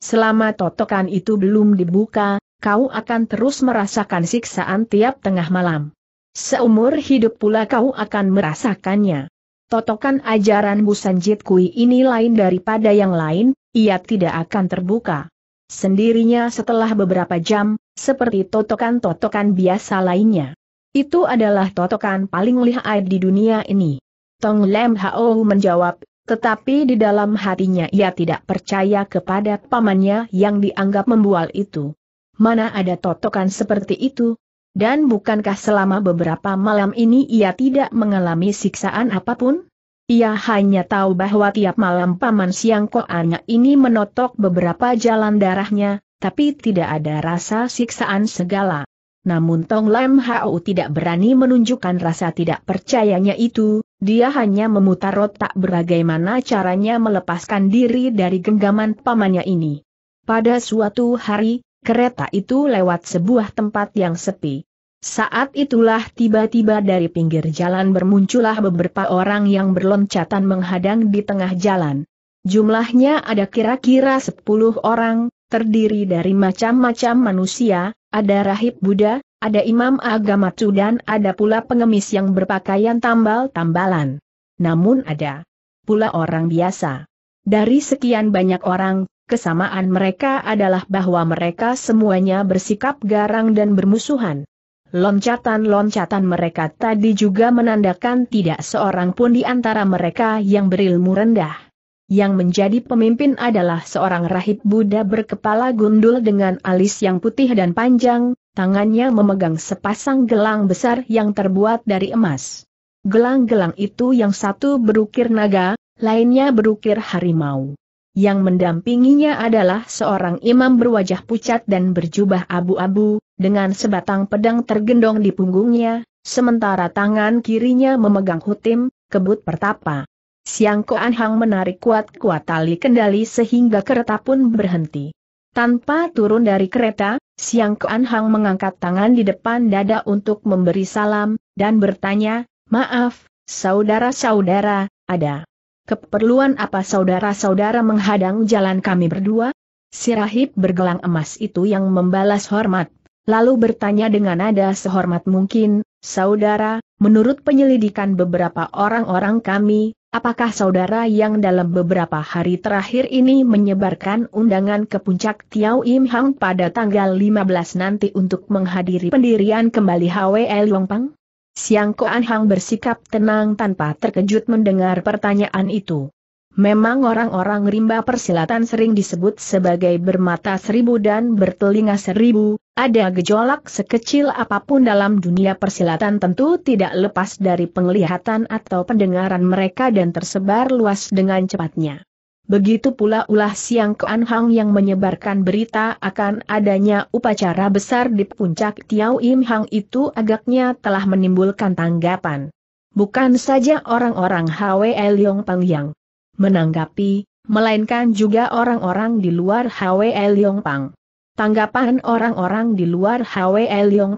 Selama totokan itu belum dibuka, kau akan terus merasakan siksaan tiap tengah malam. Seumur hidup pula kau akan merasakannya. Totokan ajaran Busanjit Kui ini lain daripada yang lain, ia tidak akan terbuka. Sendirinya setelah beberapa jam, seperti totokan-totokan biasa lainnya. Itu adalah totokan paling lihai di dunia ini. Tong Lem Hao menjawab, tetapi di dalam hatinya ia tidak percaya kepada pamannya yang dianggap membual itu. Mana ada totokan seperti itu? Dan bukankah selama beberapa malam ini ia tidak mengalami siksaan apapun? Ia hanya tahu bahwa tiap malam paman siang anak ini menotok beberapa jalan darahnya, tapi tidak ada rasa siksaan segala. Namun Tong Lam Hau tidak berani menunjukkan rasa tidak percayanya itu, dia hanya memutar otak bagaimana caranya melepaskan diri dari genggaman pamannya ini. Pada suatu hari, kereta itu lewat sebuah tempat yang sepi. Saat itulah tiba-tiba dari pinggir jalan bermunculah beberapa orang yang berloncatan menghadang di tengah jalan. Jumlahnya ada kira-kira 10 orang, terdiri dari macam-macam manusia, ada rahib Buddha, ada imam agama Chu dan ada pula pengemis yang berpakaian tambal-tambalan. Namun ada pula orang biasa. Dari sekian banyak orang, kesamaan mereka adalah bahwa mereka semuanya bersikap garang dan bermusuhan. Loncatan-loncatan mereka tadi juga menandakan tidak seorang pun di antara mereka yang berilmu rendah. Yang menjadi pemimpin adalah seorang rahib Buddha berkepala gundul dengan alis yang putih dan panjang, tangannya memegang sepasang gelang besar yang terbuat dari emas. Gelang-gelang itu yang satu berukir naga, lainnya berukir harimau. Yang mendampinginya adalah seorang imam berwajah pucat dan berjubah abu-abu, dengan sebatang pedang tergendong di punggungnya, sementara tangan kirinya memegang hutim, kebut pertapa. Siang Koan Hang menarik kuat-kuat tali kendali sehingga kereta pun berhenti. Tanpa turun dari kereta, Siang Koan Hang mengangkat tangan di depan dada untuk memberi salam, dan bertanya, Maaf, saudara-saudara, ada keperluan apa saudara-saudara menghadang jalan kami berdua? Sirahib bergelang emas itu yang membalas hormat, lalu bertanya dengan nada sehormat mungkin, Saudara, menurut penyelidikan beberapa orang-orang kami, Apakah saudara yang dalam beberapa hari terakhir ini menyebarkan undangan ke puncak Tiao Im Hang pada tanggal 15 nanti untuk menghadiri pendirian kembali HWL Pang? Siang Koan Hang bersikap tenang tanpa terkejut mendengar pertanyaan itu. Memang orang-orang rimba persilatan sering disebut sebagai bermata seribu dan bertelinga seribu, ada gejolak sekecil apapun dalam dunia persilatan tentu tidak lepas dari penglihatan atau pendengaran mereka dan tersebar luas dengan cepatnya. Begitu pula ulah siang Kuan yang menyebarkan berita akan adanya upacara besar di puncak Tiao Im Hang itu agaknya telah menimbulkan tanggapan. Bukan saja orang-orang Hwe Pang Pangyang menanggapi, melainkan juga orang-orang di luar Hwe yong Pang. Tanggapan orang-orang di luar Hwe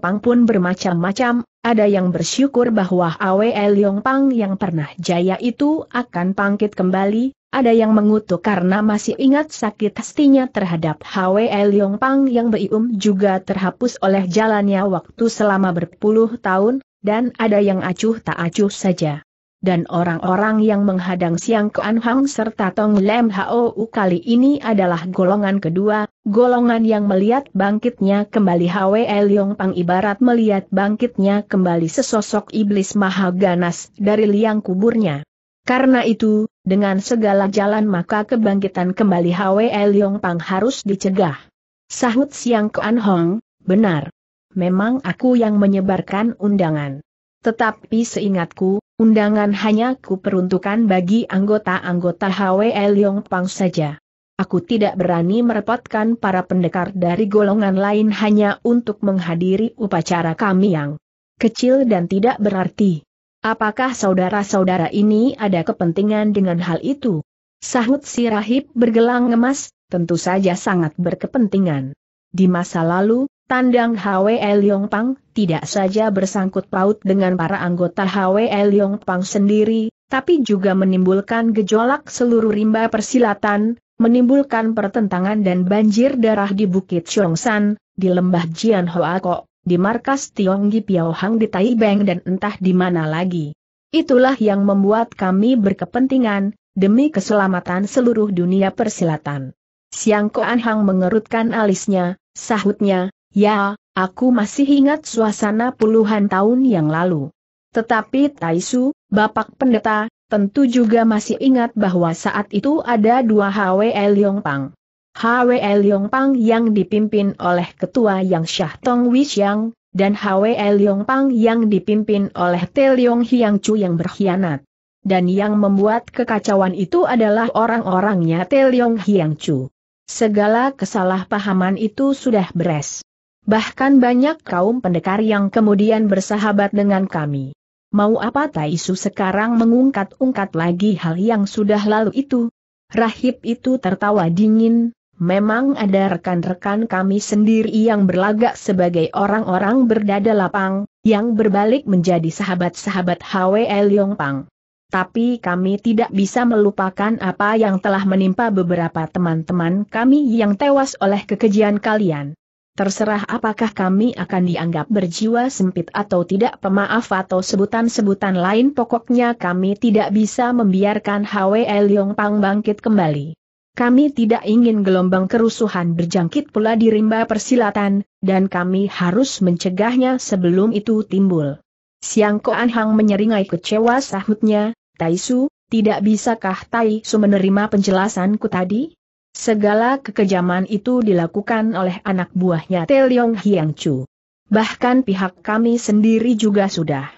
Pang pun bermacam-macam, ada yang bersyukur bahwa Hwe Pang yang pernah jaya itu akan bangkit kembali, ada yang mengutuk karena masih ingat sakit hatinya terhadap Hwe Pang yang beium juga terhapus oleh jalannya waktu selama berpuluh tahun, dan ada yang acuh tak acuh saja dan orang-orang yang menghadang Siang Kuan Hang serta Tong Lem Hou kali ini adalah golongan kedua, golongan yang melihat bangkitnya kembali Hwe Leong Pang ibarat melihat bangkitnya kembali sesosok iblis maha ganas dari liang kuburnya. Karena itu, dengan segala jalan maka kebangkitan kembali Hwe Leong Pang harus dicegah. Sahut Siang Kuan Hong, benar. Memang aku yang menyebarkan undangan. Tetapi seingatku, undangan hanya kuperuntukkan bagi anggota-anggota HWL Pang saja. Aku tidak berani merepotkan para pendekar dari golongan lain hanya untuk menghadiri upacara kami yang kecil dan tidak berarti. Apakah saudara-saudara ini ada kepentingan dengan hal itu? Sahut si rahib bergelang emas, tentu saja sangat berkepentingan. Di masa lalu, Tandang Hwe Leong Pang, tidak saja bersangkut paut dengan para anggota Hwe Leong Pang sendiri, tapi juga menimbulkan gejolak seluruh rimba persilatan, menimbulkan pertentangan dan banjir darah di Bukit Chongsan, di lembah Jian Hoa di markas Tionggi Piaohang di Taibeng dan entah di mana lagi. Itulah yang membuat kami berkepentingan, demi keselamatan seluruh dunia persilatan. Siang Koan Hang mengerutkan alisnya, sahutnya, Ya, aku masih ingat suasana puluhan tahun yang lalu. Tetapi Taisu, Bapak Pendeta, tentu juga masih ingat bahwa saat itu ada dua HWL Yongpang. HWL Yongpang yang dipimpin oleh Ketua Yang Syah Tong Wishang, dan HWL Yongpang yang dipimpin oleh Te Leong Hiang Chu yang berkhianat. Dan yang membuat kekacauan itu adalah orang-orangnya Te Leong Hiang Chu. Segala kesalahpahaman itu sudah beres. Bahkan banyak kaum pendekar yang kemudian bersahabat dengan kami. Mau apa Taisu sekarang mengungkat-ungkat lagi hal yang sudah lalu itu? Rahib itu tertawa dingin, memang ada rekan-rekan kami sendiri yang berlagak sebagai orang-orang berdada lapang, yang berbalik menjadi sahabat-sahabat HWL Yongpang. Tapi kami tidak bisa melupakan apa yang telah menimpa beberapa teman-teman kami yang tewas oleh kekejian kalian. Terserah apakah kami akan dianggap berjiwa sempit atau tidak pemaaf atau sebutan-sebutan lain pokoknya kami tidak bisa membiarkan Hwe Leong Pang bangkit kembali. Kami tidak ingin gelombang kerusuhan berjangkit pula di rimba persilatan, dan kami harus mencegahnya sebelum itu timbul. Siang Koan Hang menyeringai kecewa sahutnya, Taisu, tidak bisakah Taisu menerima penjelasanku tadi? Segala kekejaman itu dilakukan oleh anak buahnya Teliong Hiang Chu. Bahkan pihak kami sendiri juga sudah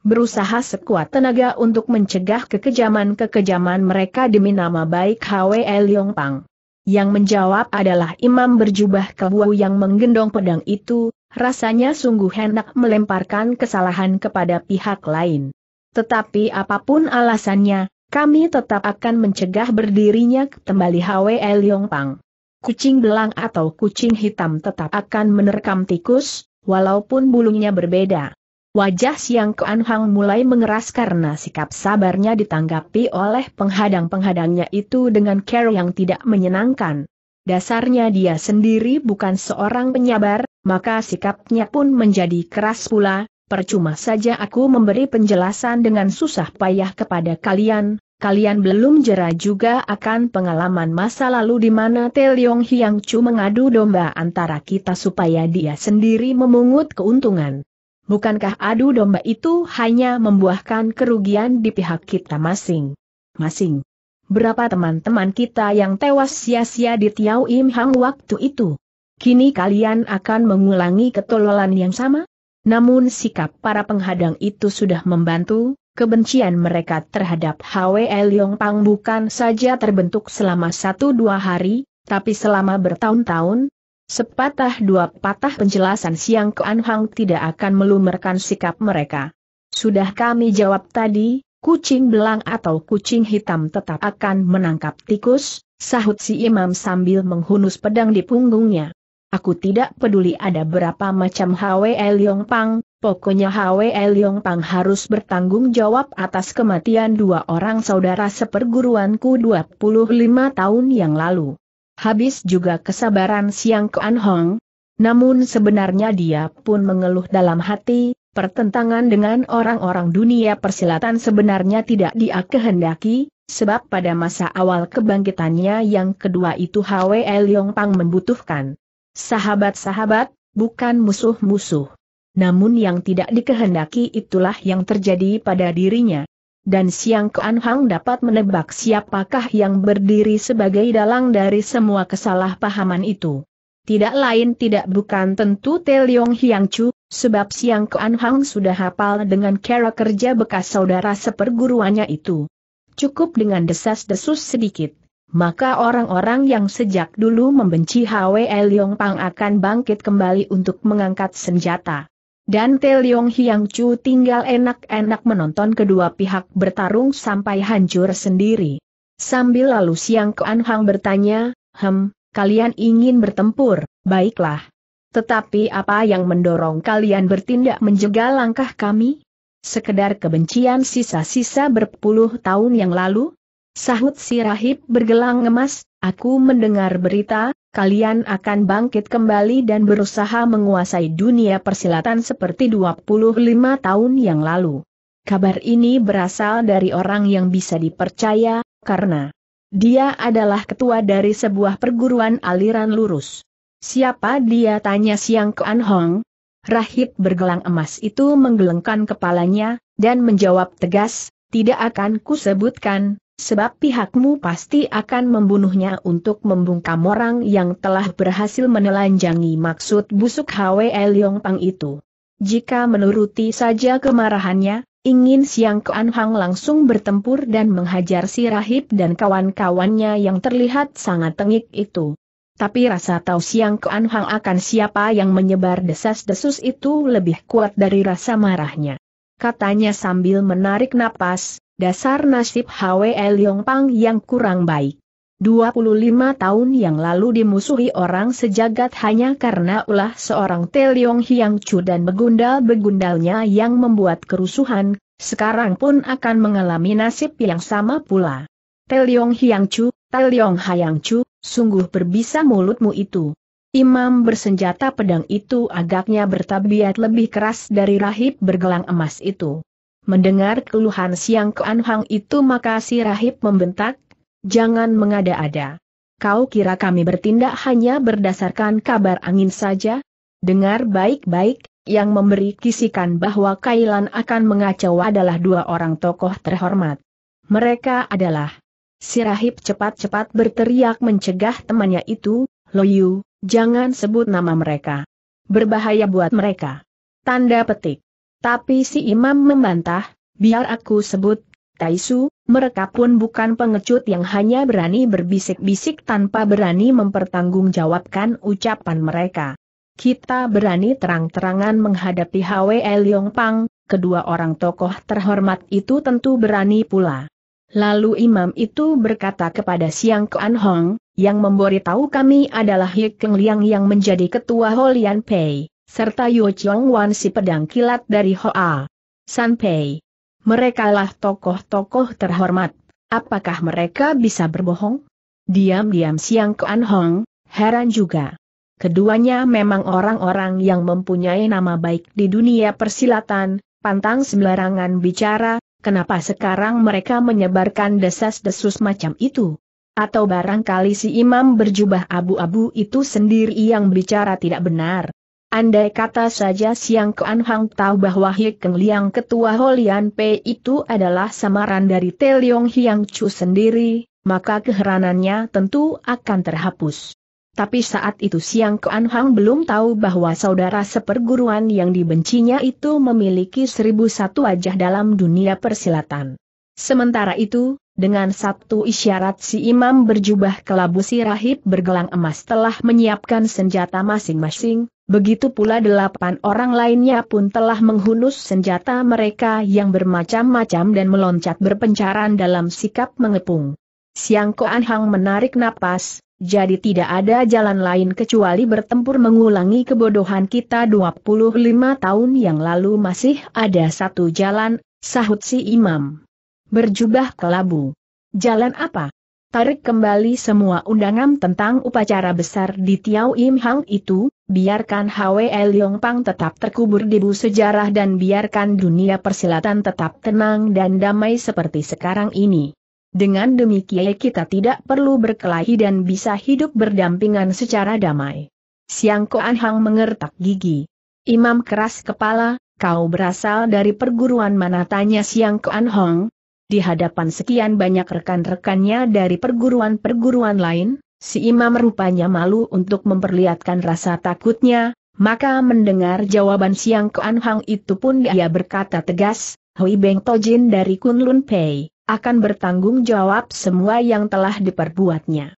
berusaha sekuat tenaga untuk mencegah kekejaman-kekejaman mereka demi nama baik Hwe Leong Pang. Yang menjawab adalah imam berjubah kebu yang menggendong pedang itu, rasanya sungguh enak melemparkan kesalahan kepada pihak lain. Tetapi apapun alasannya, kami tetap akan mencegah berdirinya kembali HWE Pang. Kucing belang atau kucing hitam tetap akan menerkam tikus, walaupun bulunya berbeda. Wajah Siang Kuan Hang mulai mengeras karena sikap sabarnya ditanggapi oleh penghadang-penghadangnya itu dengan care yang tidak menyenangkan. Dasarnya dia sendiri bukan seorang penyabar, maka sikapnya pun menjadi keras pula, percuma saja aku memberi penjelasan dengan susah payah kepada kalian, kalian belum jera juga akan pengalaman masa lalu di mana Teliong Hiang Chu mengadu domba antara kita supaya dia sendiri memungut keuntungan. Bukankah adu domba itu hanya membuahkan kerugian di pihak kita masing-masing? Berapa teman-teman kita yang tewas sia-sia di Tiau Im Hang waktu itu? Kini kalian akan mengulangi ketololan yang sama? Namun sikap para penghadang itu sudah membantu, kebencian mereka terhadap HWL Yong Pang bukan saja terbentuk selama satu dua hari, tapi selama bertahun-tahun, sepatah dua patah penjelasan siang ke Anhang tidak akan melumerkan sikap mereka. Sudah kami jawab tadi, kucing belang atau kucing hitam tetap akan menangkap tikus, sahut si imam sambil menghunus pedang di punggungnya. Aku tidak peduli ada berapa macam Hwe Liong Pang, pokoknya Hwe Liong Pang harus bertanggung jawab atas kematian dua orang saudara seperguruanku 25 tahun yang lalu. Habis juga kesabaran Siang Kuan Hong. Namun sebenarnya dia pun mengeluh dalam hati, pertentangan dengan orang-orang dunia persilatan sebenarnya tidak dia kehendaki, sebab pada masa awal kebangkitannya yang kedua itu Hwe Liong Pang membutuhkan Sahabat-sahabat, bukan musuh-musuh. Namun yang tidak dikehendaki itulah yang terjadi pada dirinya. Dan Siang Kuan Hang dapat menebak siapakah yang berdiri sebagai dalang dari semua kesalahpahaman itu. Tidak lain tidak bukan tentu Teliong Hiang Chu, sebab Siang Kuan Hang sudah hafal dengan cara kerja bekas saudara seperguruannya itu. Cukup dengan desas-desus sedikit maka orang-orang yang sejak dulu membenci Hwe Leong Pang akan bangkit kembali untuk mengangkat senjata. Dan Te Leong Hiang Chu tinggal enak-enak menonton kedua pihak bertarung sampai hancur sendiri. Sambil lalu Siang Kuan Hang bertanya, Hem, kalian ingin bertempur, baiklah. Tetapi apa yang mendorong kalian bertindak menjegal langkah kami? Sekedar kebencian sisa-sisa berpuluh tahun yang lalu? Sahut si rahib bergelang emas, aku mendengar berita, kalian akan bangkit kembali dan berusaha menguasai dunia persilatan seperti 25 tahun yang lalu. Kabar ini berasal dari orang yang bisa dipercaya, karena dia adalah ketua dari sebuah perguruan aliran lurus. Siapa dia tanya Siang Kuan Hong? Rahib bergelang emas itu menggelengkan kepalanya, dan menjawab tegas, tidak akan kusebutkan, sebab pihakmu pasti akan membunuhnya untuk membungkam orang yang telah berhasil menelanjangi maksud busuk Hwe Leong Pang itu. Jika menuruti saja kemarahannya, ingin Siang Kuan Hang langsung bertempur dan menghajar si Rahib dan kawan-kawannya yang terlihat sangat tengik itu. Tapi rasa tahu Siang Kuan Hang akan siapa yang menyebar desas-desus itu lebih kuat dari rasa marahnya. Katanya sambil menarik napas, Dasar nasib Hwe Pang yang kurang baik. 25 tahun yang lalu dimusuhi orang sejagat hanya karena ulah seorang Te Leong Hiang Chu dan begundal-begundalnya yang membuat kerusuhan, sekarang pun akan mengalami nasib yang sama pula. Te Leong Hiang Chu, Te Leong Hayang Chu, sungguh berbisa mulutmu itu. Imam bersenjata pedang itu agaknya bertabiat lebih keras dari rahib bergelang emas itu. Mendengar keluhan siang keanhang itu maka si rahib membentak, jangan mengada-ada. Kau kira kami bertindak hanya berdasarkan kabar angin saja? Dengar baik-baik, yang memberi kisikan bahwa Kailan akan mengacau adalah dua orang tokoh terhormat. Mereka adalah Si rahib cepat-cepat berteriak mencegah temannya itu, Loyu, jangan sebut nama mereka. Berbahaya buat mereka. Tanda petik. Tapi si imam membantah, biar aku sebut, Taisu, mereka pun bukan pengecut yang hanya berani berbisik-bisik tanpa berani mempertanggungjawabkan ucapan mereka. Kita berani terang-terangan menghadapi Hwe Leong Pang, kedua orang tokoh terhormat itu tentu berani pula. Lalu imam itu berkata kepada Siang Kuan Hong, yang memberitahu kami adalah Hik Liang yang menjadi ketua Holian Pei serta Yu Chong Wan si pedang kilat dari Hoa Sanpei. Merekalah tokoh-tokoh terhormat. Apakah mereka bisa berbohong? Diam-diam Siang Kuan Hong, heran juga. Keduanya memang orang-orang yang mempunyai nama baik di dunia persilatan, pantang sembarangan bicara, kenapa sekarang mereka menyebarkan desas-desus macam itu? Atau barangkali si imam berjubah abu-abu itu sendiri yang bicara tidak benar. Andai kata saja Siang Kuan Hang tahu bahwa Hikeng Liang ketua Holian P itu adalah samaran dari Leong Hiang Chu sendiri, maka keheranannya tentu akan terhapus. Tapi saat itu Siang Kuan Hang belum tahu bahwa saudara seperguruan yang dibencinya itu memiliki seribu satu wajah dalam dunia persilatan. Sementara itu, dengan satu isyarat si imam berjubah kelabu si rahib bergelang emas telah menyiapkan senjata masing-masing, Begitu pula delapan orang lainnya pun telah menghunus senjata mereka yang bermacam-macam dan meloncat berpencaran dalam sikap mengepung. Siang Koan Hang menarik napas, jadi tidak ada jalan lain kecuali bertempur mengulangi kebodohan kita 25 tahun yang lalu masih ada satu jalan, sahut si imam. Berjubah kelabu. Jalan apa? Tarik kembali semua undangan tentang upacara besar di Tiau Im Hang itu, biarkan Hwe Pang tetap terkubur di bu sejarah dan biarkan dunia persilatan tetap tenang dan damai seperti sekarang ini. Dengan demikian kita tidak perlu berkelahi dan bisa hidup berdampingan secara damai. Siang Koan Hang mengertak gigi. Imam keras kepala, kau berasal dari perguruan mana tanya Siang Koan Hong? Di hadapan sekian banyak rekan-rekannya dari perguruan-perguruan lain, Si imam rupanya malu untuk memperlihatkan rasa takutnya, maka mendengar jawaban Siang ke Anhang itu pun dia berkata tegas, Hui Beng Tojin dari Kunlun Pei, akan bertanggung jawab semua yang telah diperbuatnya.